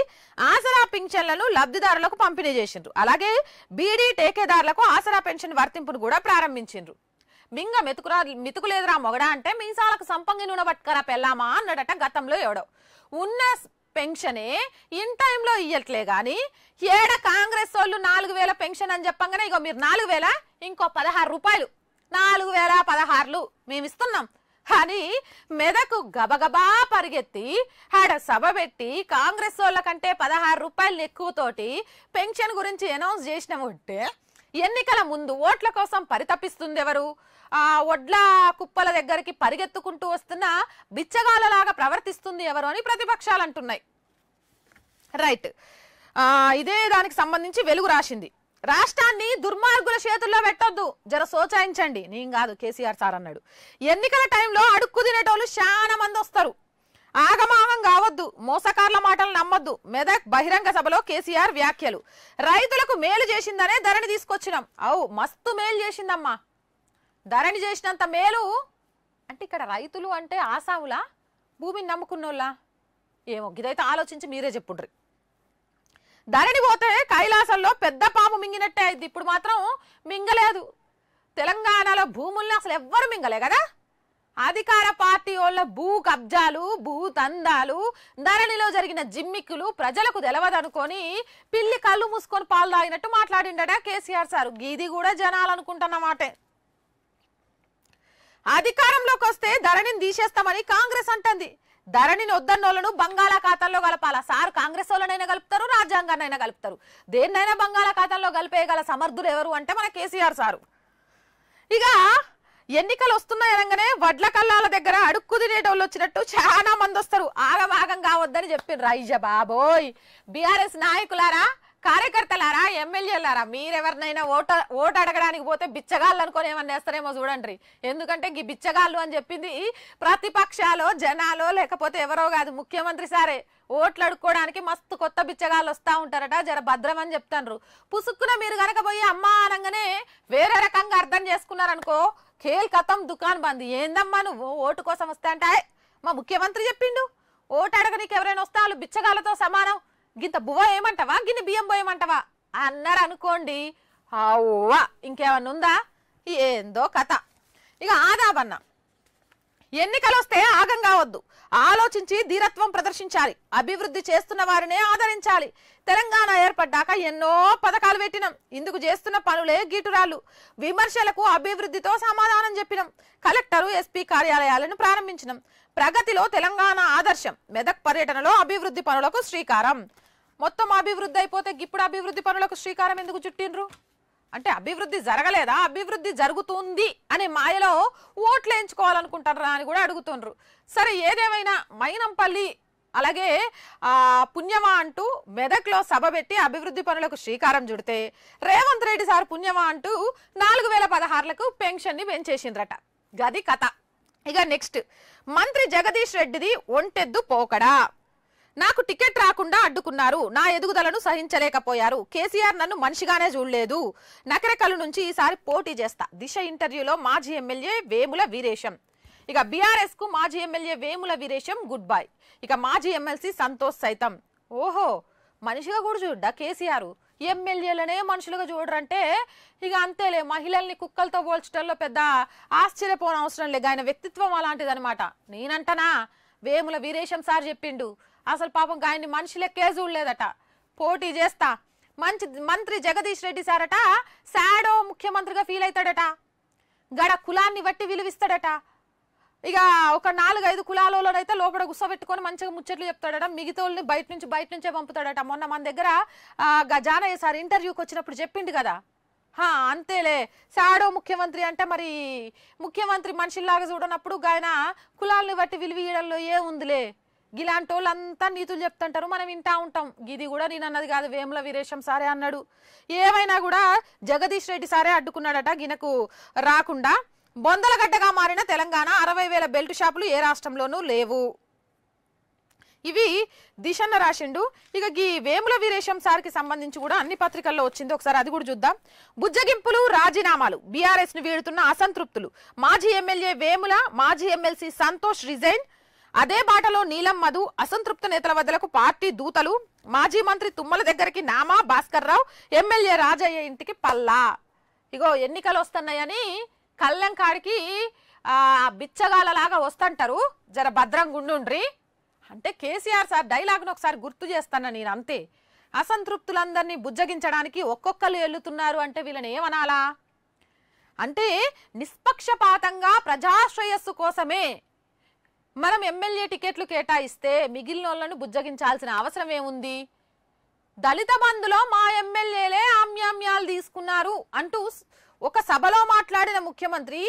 ఆసరా పింఛన్లను లబ్ధిదారులకు పంపిణీ చేసిండ్రు అలాగే బీడీ టేకేదారులకు ఆసరా పెన్షన్ వర్తింపును కూడా ప్రారంభించిండ్రు మింగ మెతుకురా మెతుకులేదురా మొగడా అంటే మీసాలకు సంపంగి నూనె పట్టుకరా పెళ్ళామా అన్నడట గతంలో ఎవడో ఉన్న పెన్షనే ఇన్ టైంలో ఇయ్యట్లే గాని ఏడ కాంగ్రెస్ వాళ్ళు నాలుగు వేల పెన్షన్ అని చెప్పంగానే ఇగో మీరు నాలుగు వేల ఇంకో పదహారు రూపాయలు నాలుగు వేల పదహారులు మేము ఇస్తున్నాం అని మెదకు గబగబా పరిగెత్తి ఆడ సభ పెట్టి కాంగ్రెస్ వాళ్ళ కంటే పదహారు రూపాయలు ఎక్కువతోటి పెన్షన్ గురించి అనౌన్స్ చేసినామంటే ఎన్నికల ముందు ఓట్ల కోసం పరితపిస్తుంది ఎవరు ఆ ఒడ్ల కుప్పల దగ్గరికి పరిగెత్తుకుంటూ వస్తున్న బిచ్చగాలలాగా ప్రవర్తిస్తుంది ఎవరు అని ప్రతిపక్షాలు అంటున్నాయి రైట్ ఇదే దానికి సంబంధించి వెలుగు రాసింది రాష్ట్రాన్ని దుర్మార్గుల చేతుల్లో పెట్టొద్దు జర సోచాయించండి నేను కాదు కేసీఆర్ సార్ అన్నాడు ఎన్నికల టైంలో అడుక్కు తినేటోళ్ళు చాలా మంది వస్తారు ఆగమాగం కావద్దు మోసకారుల మాటలు నమ్మద్దు మెదక్ బహిరంగ సభలో కేసీఆర్ వ్యాఖ్యలు రైతులకు మేలు చేసిందనే ధరణి తీసుకొచ్చినాం అవు మస్తు మేలు చేసిందమ్మా ధరణి చేసినంత మేలు అంటే ఇక్కడ రైతులు అంటే ఆశావులా భూమిని నమ్ముకున్నోళ్ళా ఏమో ఇదైతే ఆలోచించి మీరే చెప్పుండ్రి ధరణి పోతే కైలాసంలో పెద్ద పాము మింగినట్టే అయింది ఇప్పుడు మాత్రం మింగలేదు తెలంగాణలో భూముల్ని అసలు ఎవ్వరు మింగలే కదా అధికార పార్టీ వాళ్ళ భూ కబ్జాలు భూ తందాలు ధరణిలో జరిగిన జిమ్మిక్కులు ప్రజలకు తెలవదనుకొని పిల్లి కళ్ళు మూసుకొని పాలు తాగినట్టు మాట్లాడిండట కేసీఆర్ సార్ గీది కూడా జనాలనుకుంటున్నమాట అధికారంలోకి వస్తే ధరణిని తీసేస్తామని కాంగ్రెస్ అంటుంది ధరణిని వద్దన్నోళ్లను బంగాళాఖాతంలో కలపాలా సార్ కాంగ్రెస్ వాళ్ళనైనా కలుపుతారు రాజ్యాంగాన్నైనా కలుపుతారు దేన్నైనా బంగాళాఖాతంలో కలిపేయగల సమర్థులు ఎవరు అంటే మన కేసీఆర్ సారు ఇక ఎన్నికలు వస్తున్నాయి అనగానే వడ్ల కల్లాల దగ్గర అడుక్కు తినేటోళ్ళు వచ్చినట్టు చాలా మంది వస్తారు ఆగభాగం కావద్దని చెప్పిండ్రు రైజ బాబోయ్ బీఆర్ఎస్ నాయకులారా కార్యకర్తలారా ఎమ్మెల్యేలారా మీరెవరినైనా ఓట ఓటు అడగడానికి పోతే బిచ్చగాళ్ళు అనుకుని ఏమన్నా వేస్తారేమో చూడండి ఎందుకంటే ఈ బిచ్చగాళ్ళు అని చెప్పింది ప్రతిపక్షాలో జనాలో లేకపోతే ఎవరో కాదు ముఖ్యమంత్రి సారే ఓట్లు అడుక్కోవడానికి మస్తు కొత్త బిచ్చగాళ్ళు వస్తూ ఉంటారట జర భద్రం అని చెప్తాన్రు పుసుక్కున మీరు కనుక పోయి అనగానే వేరే రకంగా అర్థం చేసుకున్నారనుకో కేల్కతం కథం దుకాన్ బంద్ ఏందమ్మా నువ్వు ఓటు కోసం వస్తా అంటే మా ముఖ్యమంత్రి చెప్పిండు ఓటు అడగ ఎవరైనా వస్తే వాళ్ళు బిచ్చగాళ్ళతో సమానం గింత బువ్వ ఏమంటావా గిన్ని బియ్యం పోయమంటావా అన్నారు అనుకోండి అవ్వా ఇంకేమన్నా ఉందా ఏందో కథ ఇక ఆదాబన్న ఎన్నికలు వస్తే ఆగం కావద్దు ఆలోచించి ధీరత్వం ప్రదర్శించాలి అభివృద్ధి చేస్తున్న వారినే ఆదరించాలి తెలంగాణ ఏర్పడ్డాక ఎన్నో పథకాలు పెట్టినాం ఇందుకు చేస్తున్న పనులే గీటురాళ్ళు విమర్శలకు అభివృద్ధితో సమాధానం చెప్పినాం కలెక్టరు ఎస్పీ కార్యాలయాలను ప్రారంభించినాం ప్రగతిలో తెలంగాణ ఆదర్శం మెదక్ పర్యటనలో అభివృద్ధి పనులకు శ్రీకారం మొత్తం అభివృద్ధి అయిపోతే ఇప్పుడు అభివృద్ధి పనులకు శ్రీకారం ఎందుకు చుట్టిండ్రు అంటే అభివృద్ధి జరగలేదా అభివృద్ధి జరుగుతుంది అనే మాయలో ఓట్లు వేయించుకోవాలనుకుంటారా అని కూడా అడుగుతుండ్రు సరే ఏదేమైనా మైనంపల్లి అలాగే పుణ్యమా అంటూ మెదక్లో సభ పెట్టి అభివృద్ధి పనులకు శ్రీకారం చుడితే రేవంత్ రెడ్డి సార్ పుణ్యమా అంటూ నాలుగు వేల పదహారులకు పెన్షన్ని పెంచేసిండ్రట గది కథ ఇక నెక్స్ట్ మంత్రి జగదీష్ రెడ్డిది ఒంటెద్దు పోకడా నాకు టికెట్ రాకుండా అడ్డుకున్నారు నా ఎదుగుదలను సహించలేకపోయారు కేసీఆర్ నన్ను మనిషిగానే చూడలేదు నకరకలు నుంచి ఈసారి పోటీ చేస్తా దిశ ఇంటర్వ్యూలో మాజీ ఎమ్మెల్యే వేముల వీరేశం ఇక బీఆర్ఎస్ కు మాజీ MLA Vemula Veeresham good bye ఇక మాజీ ఎమ్మెల్సీ సంతోష్ సైతం ఓహో మనిషిగా కూడా చూడ్డా కేసీఆర్ ఎమ్మెల్యేలనే మనుషులుగా చూడరంటే ఇక అంతేలే మహిళల్ని కుక్కలతో పోల్చడంలో పెద్ద ఆశ్చర్యపోన అవసరం లేదు ఆయన వ్యక్తిత్వం అనమాట నేనంటనా వేముల వీరేశం సార్ చెప్పిండు అసలు పాపం ఆయన్ని మనుషులే లెక్కే చూడలేదట పోటీ చేస్తా మంచి మంత్రి జగదీష్ రెడ్డి సారట శాడో ముఖ్యమంత్రిగా ఫీల్ అవుతాడట గడ కులాన్ని బట్టి విలువిస్తాడట ఇక ఒక నాలుగైదు కులాలలోనైతే లోపల పెట్టుకొని మంచిగా ముచ్చట్లు చెప్తాడట మిగతా బయట నుంచి బయట నుంచే పంపుతాడట మొన్న మన దగ్గర గజానయ్య సార్ ఇంటర్వ్యూకి వచ్చినప్పుడు చెప్పిండు కదా హా అంతేలే సాడో ముఖ్యమంత్రి అంటే మరి ముఖ్యమంత్రి మనిషిలాగా చూడనప్పుడు ఆయన కులాలని బట్టి విలువీయడంలో ఏ ఉందిలే గిలాంటి వాళ్ళంతా నీతులు చెప్తుంటారు మనం వింటా ఉంటాం గిది కూడా నేను అన్నది కాదు వేముల వీరేశం సారే అన్నాడు ఏమైనా కూడా జగదీష్ రెడ్డి సారే అడ్డుకున్నాడట గినకు రాకుండా బొందలగడ్డగా మారిన తెలంగాణ అరవై వేల బెల్ట్ షాపులు ఏ రాష్ట్రంలోనూ లేవు ఇవి దిశన్న రాసిండు ఇక ఈ వేముల వీరేశం సార్కి సంబంధించి కూడా అన్ని పత్రికల్లో వచ్చింది ఒకసారి అది కూడా చూద్దాం బుజ్జగింపులు రాజీనామాలు బీఆర్ఎస్ ను వీడుతున్న అసంతృప్తులు మాజీ ఎమ్మెల్యే వేముల మాజీ ఎమ్మెల్సీ సంతోష్ రిజైన్ అదే బాటలో నీలం మధు అసంతృప్త నేతల వద్దలకు పార్టీ దూతలు మాజీ మంత్రి తుమ్మల దగ్గరికి నామా భాస్కర్ రావు ఎమ్మెల్యే రాజయ్య ఇంటికి పల్లా ఇగో ఎన్నికలు వస్తున్నాయని కళ్ళం కాడికి బిచ్చగాలలాగా వస్తుంటారు జర భద్రం గుండుండ్రి అంటే కేసీఆర్ సార్ డైలాగ్ను ఒకసారి గుర్తు చేస్తాను నేను అంతే అసంతృప్తులందరినీ బుజ్జగించడానికి ఒక్కొక్కరు వెళ్ళుతున్నారు అంటే వీళ్ళని ఏమనాలా అంటే నిష్పక్షపాతంగా ప్రజాశ్రేయస్సు కోసమే మనం ఎమ్మెల్యే టికెట్లు కేటాయిస్తే మిగిలిన వాళ్ళను బుజ్జగించాల్సిన అవసరం ఏముంది దళిత బంధులో మా ఎమ్మెల్యేలే ఆమ్యామ్యాలు తీసుకున్నారు అంటూ ఒక సభలో మాట్లాడిన ముఖ్యమంత్రి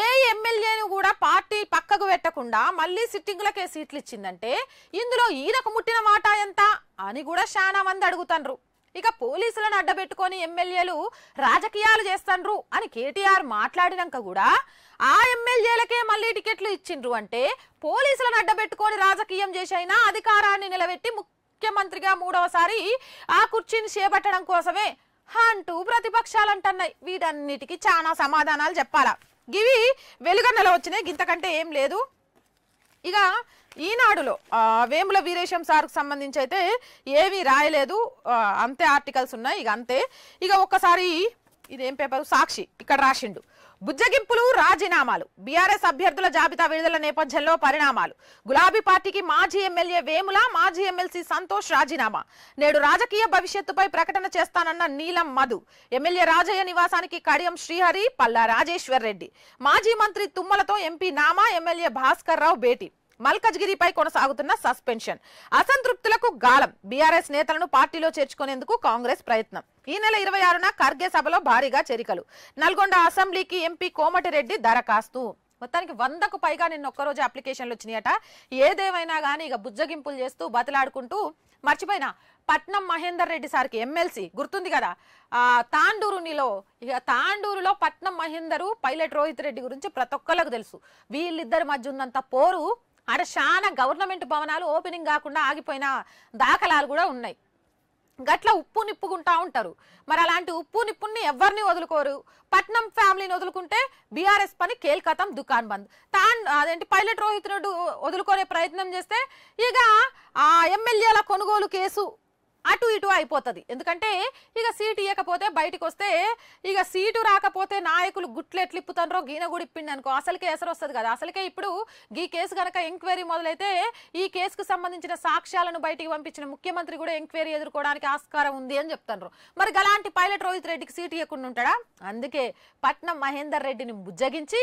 ఏ ఎమ్మెల్యేను కూడా పార్టీ పక్కకు పెట్టకుండా మళ్ళీ సిట్టింగ్లకే సీట్లు ఇచ్చిందంటే ఇందులో ఈయనకు ముట్టిన మాట ఎంత అని కూడా చాలా మంది అడుగుతాండ్రు ఇక పోలీసులను అడ్డబెట్టుకొని ఎమ్మెల్యేలు రాజకీయాలు చేస్తాండ్రు అని కేటీఆర్ మాట్లాడినాక కూడా ఆ ఎమ్మెల్యేలకే మళ్ళీ టికెట్లు ఇచ్చిండ్రు అంటే పోలీసులను అడ్డబెట్టుకొని రాజకీయం చేసైనా అధికారాన్ని నిలబెట్టి ముఖ్యమంత్రిగా మూడవసారి ఆ కుర్చీని చేపట్టడం కోసమే అంటూ ప్రతిపక్షాలంటున్నాయి వీటన్నిటికీ చాలా సమాధానాలు చెప్పాలా గివి వెలుగన్నలో వచ్చినాయి గింతకంటే ఏం లేదు ఇక ఈనాడులో వేముల వీరేశం సార్కు సంబంధించి అయితే ఏమీ రాయలేదు అంతే ఆర్టికల్స్ ఉన్నాయి ఇక అంతే ఇక ఒక్కసారి ఇదేం పేపరు సాక్షి ఇక్కడ రాసిండు బుజ్జగింపులు రాజీనామాలు బీఆర్ఎస్ అభ్యర్థుల జాబితా విడుదల నేపథ్యంలో పరిణామాలు గులాబీ పార్టీకి మాజీ ఎమ్మెల్యే వేముల మాజీ ఎమ్మెల్సీ సంతోష్ రాజీనామా నేడు రాజకీయ భవిష్యత్తుపై ప్రకటన చేస్తానన్న నీలం మధు ఎమ్మెల్యే రాజయ్య నివాసానికి కడియం శ్రీహరి పల్లా రాజేశ్వర్ రెడ్డి మాజీ మంత్రి తుమ్మలతో ఎంపీ నామా ఎమ్మెల్యే భాస్కర్ రావు భేటీ మల్కజ్గిరిపై కొనసాగుతున్న సస్పెన్షన్ అసంతృప్తులకు గాలం బీఆర్ఎస్ నేతలను పార్టీలో చేర్చుకునేందుకు కాంగ్రెస్ ప్రయత్నం ఈ నెల ఇరవై ఆరున ఖర్గే సభలో భారీగా చేరికలు నల్గొండ అసెంబ్లీకి ఎంపీ కోమటిరెడ్డి దరఖాస్తు మొత్తానికి వందకు పైగా నిన్న ఒక్కరోజు అప్లికేషన్లు వచ్చినాయట ఏదేమైనా కానీ ఇక బుజ్జగింపులు చేస్తూ బతలాడుకుంటూ మర్చిపోయిన పట్నం మహేందర్ రెడ్డి సార్కి ఎమ్మెల్సీ గుర్తుంది కదా తాండూరునిలో ఇక తాండూరులో పట్నం మహేందరు పైలట్ రోహిత్ రెడ్డి గురించి ప్రతి ఒక్కళ్ళకు తెలుసు వీళ్ళిద్దరి మధ్య ఉన్నంత పోరు అంటే చాలా గవర్నమెంట్ భవనాలు ఓపెనింగ్ కాకుండా ఆగిపోయిన దాఖలాలు కూడా ఉన్నాయి గట్ల ఉప్పు నిప్పుకుంటా ఉంటారు మరి అలాంటి ఉప్పు నిప్పుని ఎవరిని వదులుకోరు పట్నం ఫ్యామిలీని వదులుకుంటే బీఆర్ఎస్ పని కేల్కతం దుకాన్ బంద్ తాన్ అదేంటి పైలట్ రోహిత్ రెడ్డి వదులుకోనే ప్రయత్నం చేస్తే ఇక ఆ ఎమ్మెల్యేల కొనుగోలు కేసు అటు ఇటు అయిపోతుంది ఎందుకంటే ఇక సీటు ఇవ్వకపోతే బయటకు వస్తే ఇక సీటు రాకపోతే నాయకులు గుట్లు ఎట్లిప్పుతారో గీన కూడా ఇప్పిండి అనుకో అసలుకే ఎసరు వస్తుంది కదా అసలుకే ఇప్పుడు ఈ కేసు కనుక ఎంక్వైరీ మొదలైతే ఈ కేసుకు సంబంధించిన సాక్ష్యాలను బయటికి పంపించిన ముఖ్యమంత్రి కూడా ఎంక్వైరీ ఎదుర్కోవడానికి ఆస్కారం ఉంది అని చెప్తారు మరి గలాంటి పైలట్ రోహిత్ రెడ్డికి సీటు ఇవ్వకుండా ఉంటాడా అందుకే పట్నం మహేందర్ రెడ్డిని బుజ్జగించి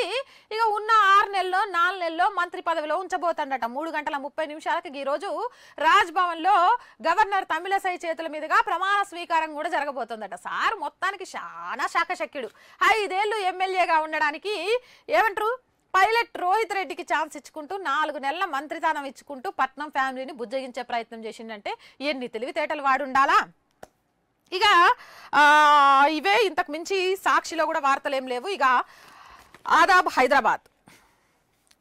ఇక ఉన్న ఆరు నెలల్లో నాలుగు నెలల్లో మంత్రి పదవిలో ఉంచబోతుండట మూడు గంటల ముప్పై నిమిషాలకు ఈ రోజు రాజ్ భవన్లో గవర్నర్ తమిళ ఎస్ఐ చేతుల మీదుగా ప్రమాణ స్వీకారం కూడా జరగబోతుందట సార్ మొత్తానికి చాలా శాఖశక్యుడు ఐదేళ్లు ఎమ్మెల్యేగా ఉండడానికి ఏమంటారు పైలట్ రోహిత్ రెడ్డికి ఛాన్స్ ఇచ్చుకుంటూ నాలుగు నెలల మంత్రితానం ఇచ్చుకుంటూ పట్నం ఫ్యామిలీని బుజ్జగించే ప్రయత్నం చేసిందంటే ఎన్ని తెలివితేటలు వాడుండాలా ఇక ఇవే ఇంతకు మించి సాక్షిలో కూడా వార్తలు ఏం లేవు ఇక ఆదాబ్ హైదరాబాద్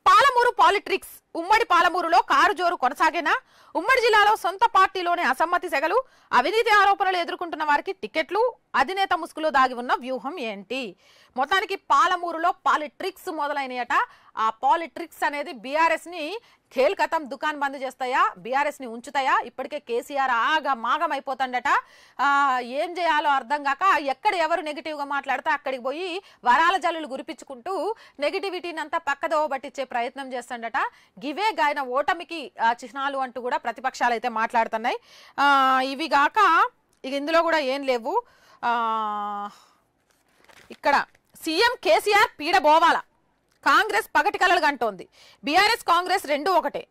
పాలమూరు పాలిట్రిక్స్ ఉమ్మడి పాలమూరులో కారు జోరు కొనసాగేనా ఉమ్మడి జిల్లాలో సొంత పార్టీలోనే అసమ్మతి సెగలు అవినీతి ఆరోపణలు ఎదుర్కొంటున్న వారికి టికెట్లు అధినేత ముసుగులో దాగి ఉన్న వ్యూహం ఏంటి మొత్తానికి పాలమూరులో పాలిట్రిక్స్ మొదలైనయట ఆ పాలిట్రిక్స్ అనేది బీఆర్ఎస్ ని ఖేల్ కథం దుకాన్ బంద్ చేస్తాయా బీఆర్ఎస్ ని ఉంచుతాయా ఇప్పటికే కేసీఆర్ ఆగా మాగం అయిపోతుండట ఏం చేయాలో అర్థం కాక ఎక్కడ ఎవరు నెగిటివ్ గా మాట్లాడితే అక్కడికి పోయి వరాల జల్లులు గురిపించుకుంటూ నెగిటివిటీని అంతా పక్కదోవ పట్టించే ప్రయత్నం చేస్తుండట గివే గాయన ఓటమికి చిహ్నాలు అంటూ కూడా ప్రతిపక్షాలు అయితే మాట్లాడుతున్నాయి ఇవి కాక ఇక ఇందులో కూడా ఏం లేవు ఇక్కడ సీఎం కేసీఆర్ పీడబోవాల కాంగ్రెస్ పగటి కలలు కంటోంది బీఆర్ఎస్ కాంగ్రెస్ రెండు ఒకటే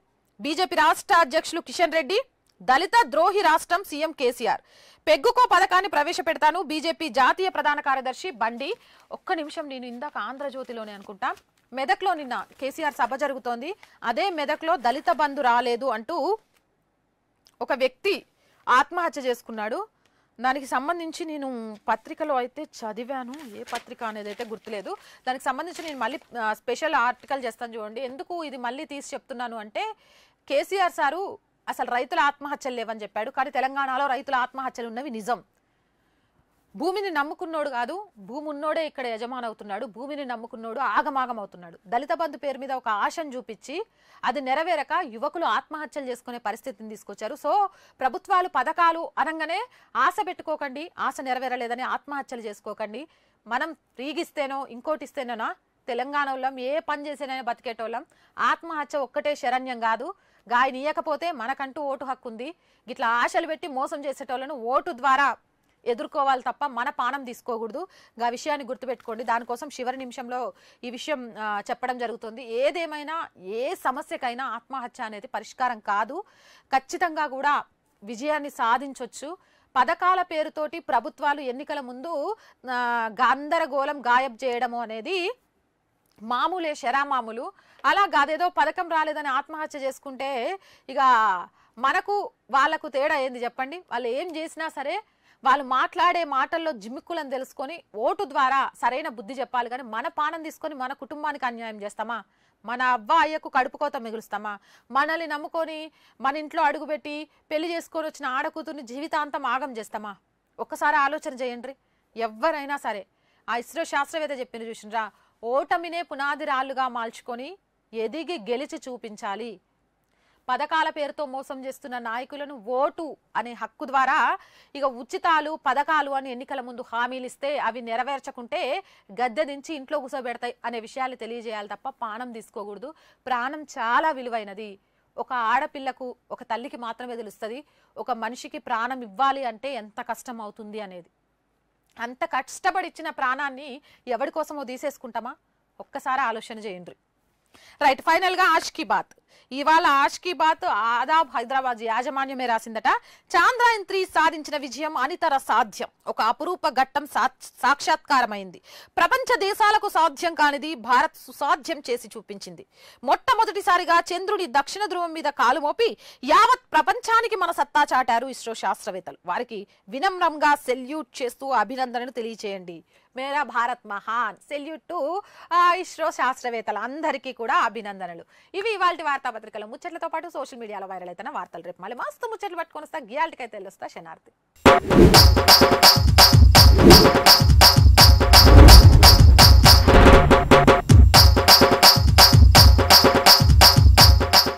బీజేపీ రాష్ట్ర అధ్యక్షులు కిషన్ రెడ్డి దళిత ద్రోహి రాష్ట్రం సీఎం కేసీఆర్ పెగ్గుకో పథకాన్ని ప్రవేశపెడతాను బీజేపీ జాతీయ ప్రధాన కార్యదర్శి బండి ఒక్క నిమిషం నేను ఇందాక ఆంధ్రజ్యోతిలోనే అనుకుంటా మెదక్లో నిన్న కేసీఆర్ సభ జరుగుతోంది అదే మెదక్లో దళిత బంధు రాలేదు అంటూ ఒక వ్యక్తి ఆత్మహత్య చేసుకున్నాడు దానికి సంబంధించి నేను పత్రికలో అయితే చదివాను ఏ పత్రిక అనేది అయితే గుర్తులేదు దానికి సంబంధించి నేను మళ్ళీ స్పెషల్ ఆర్టికల్ చేస్తాను చూడండి ఎందుకు ఇది మళ్ళీ తీసి చెప్తున్నాను అంటే కేసీఆర్ సారు అసలు రైతుల ఆత్మహత్యలు లేవని చెప్పాడు కానీ తెలంగాణలో రైతుల ఆత్మహత్యలు ఉన్నవి నిజం భూమిని నమ్ముకున్నోడు కాదు భూమి ఉన్నోడే ఇక్కడ యజమానవుతున్నాడు భూమిని నమ్ముకున్నోడు ఆగమాగం అవుతున్నాడు దళిత బంధు పేరు మీద ఒక ఆశను చూపించి అది నెరవేరక యువకులు ఆత్మహత్యలు చేసుకునే పరిస్థితిని తీసుకొచ్చారు సో ప్రభుత్వాలు పథకాలు అనగానే ఆశ పెట్టుకోకండి ఆశ నెరవేరలేదని ఆత్మహత్యలు చేసుకోకండి మనం రీగిస్తేనో ఇంకోటి ఇస్తేనోనా తెలంగాణ వాళ్ళం ఏ పని చేసేనైనా బతికేటోళ్ళం ఆత్మహత్య ఒక్కటే శరణ్యం కాదు గాయనీయకపోతే మనకంటూ ఓటు హక్కు ఉంది ఇట్లా ఆశలు పెట్టి మోసం చేసేటోళ్ళను ఓటు ద్వారా ఎదుర్కోవాలి తప్ప మన పానం తీసుకోకూడదు ఆ విషయాన్ని గుర్తుపెట్టుకోండి దానికోసం చివరి నిమిషంలో ఈ విషయం చెప్పడం జరుగుతుంది ఏదేమైనా ఏ సమస్యకైనా ఆత్మహత్య అనేది పరిష్కారం కాదు ఖచ్చితంగా కూడా విజయాన్ని సాధించవచ్చు పథకాల పేరుతోటి ప్రభుత్వాలు ఎన్నికల ముందు గందరగోళం గాయబ్ చేయడము అనేది మామూలే శరామాములు అలా కాదేదో పథకం రాలేదని ఆత్మహత్య చేసుకుంటే ఇక మనకు వాళ్లకు తేడా ఏంది చెప్పండి వాళ్ళు ఏం చేసినా సరే వాళ్ళు మాట్లాడే మాటల్లో జిమ్మిక్కులను తెలుసుకొని ఓటు ద్వారా సరైన బుద్ధి చెప్పాలి కానీ మన పానం తీసుకొని మన కుటుంబానికి అన్యాయం చేస్తామా మన అవ్వ అయ్యకు కడుపుకోత మిగులుస్తామా మనల్ని నమ్ముకొని మన ఇంట్లో అడుగుపెట్టి పెళ్లి చేసుకొని వచ్చిన ఆడకూతుర్ని జీవితాంతం ఆగం చేస్తామా ఒక్కసారి ఆలోచన చేయండి ఎవరైనా సరే ఆ ఇస్రో శాస్త్రవేత్త చెప్పింది చూసినరా ఓటమినే పునాది రాళ్ళుగా మార్చుకొని ఎదిగి గెలిచి చూపించాలి పథకాల పేరుతో మోసం చేస్తున్న నాయకులను ఓటు అనే హక్కు ద్వారా ఇక ఉచితాలు పథకాలు అని ఎన్నికల ముందు హామీలు ఇస్తే అవి నెరవేర్చకుంటే గద్దె దించి ఇంట్లో కూర్చోబెడతాయి అనే విషయాలు తెలియజేయాలి తప్ప ప్రాణం తీసుకోకూడదు ప్రాణం చాలా విలువైనది ఒక ఆడపిల్లకు ఒక తల్లికి మాత్రమే తెలుస్తుంది ఒక మనిషికి ప్రాణం ఇవ్వాలి అంటే ఎంత కష్టం అవుతుంది అనేది అంత కష్టపడి ఇచ్చిన ప్రాణాన్ని ఎవరి కోసమో తీసేసుకుంటామా ఒక్కసారి ఆలోచన చేయండి రైట్ ఫైనల్గా ఆష్కి బాత్ ఇవాళ కి బాత్ ఆదాబ్ హైదరాబాద్ యాజమాన్యమే రాసిందట చాంద్రాయన్ త్రీ సాధించిన విజయం అనితర సాధ్యం ఒక అపురూప ఘట్టం సాక్షాత్కారమైంది ప్రపంచ దేశాలకు సాధ్యం కానిది భారత్ సుసాధ్యం చేసి చూపించింది మొట్టమొదటిసారిగా చంద్రుడి దక్షిణ ధ్రువం మీద కాలు మోపి యావత్ ప్రపంచానికి మన సత్తా చాటారు ఇస్రో శాస్త్రవేత్తలు వారికి వినమ్రంగా సెల్యూట్ చేస్తూ అభినందనను తెలియచేయండి మేరా భారత్ మహాన్ సెల్యూట్ టు ఇస్రో శాస్త్రవేత్తలు అందరికీ కూడా అభినందనలు ఇవి ఇవాళ వార్త వార్తాపత్రికల ముచ్చట్లతో పాటు సోషల్ మీడియాలో వైరల్ అవుతున్న వార్తలు రేపు మళ్ళీ మస్తు ముచ్చట్లు పట్టుకొని వస్తా గియాల్టికైతే వెళ్ళొస్తా శనార్థి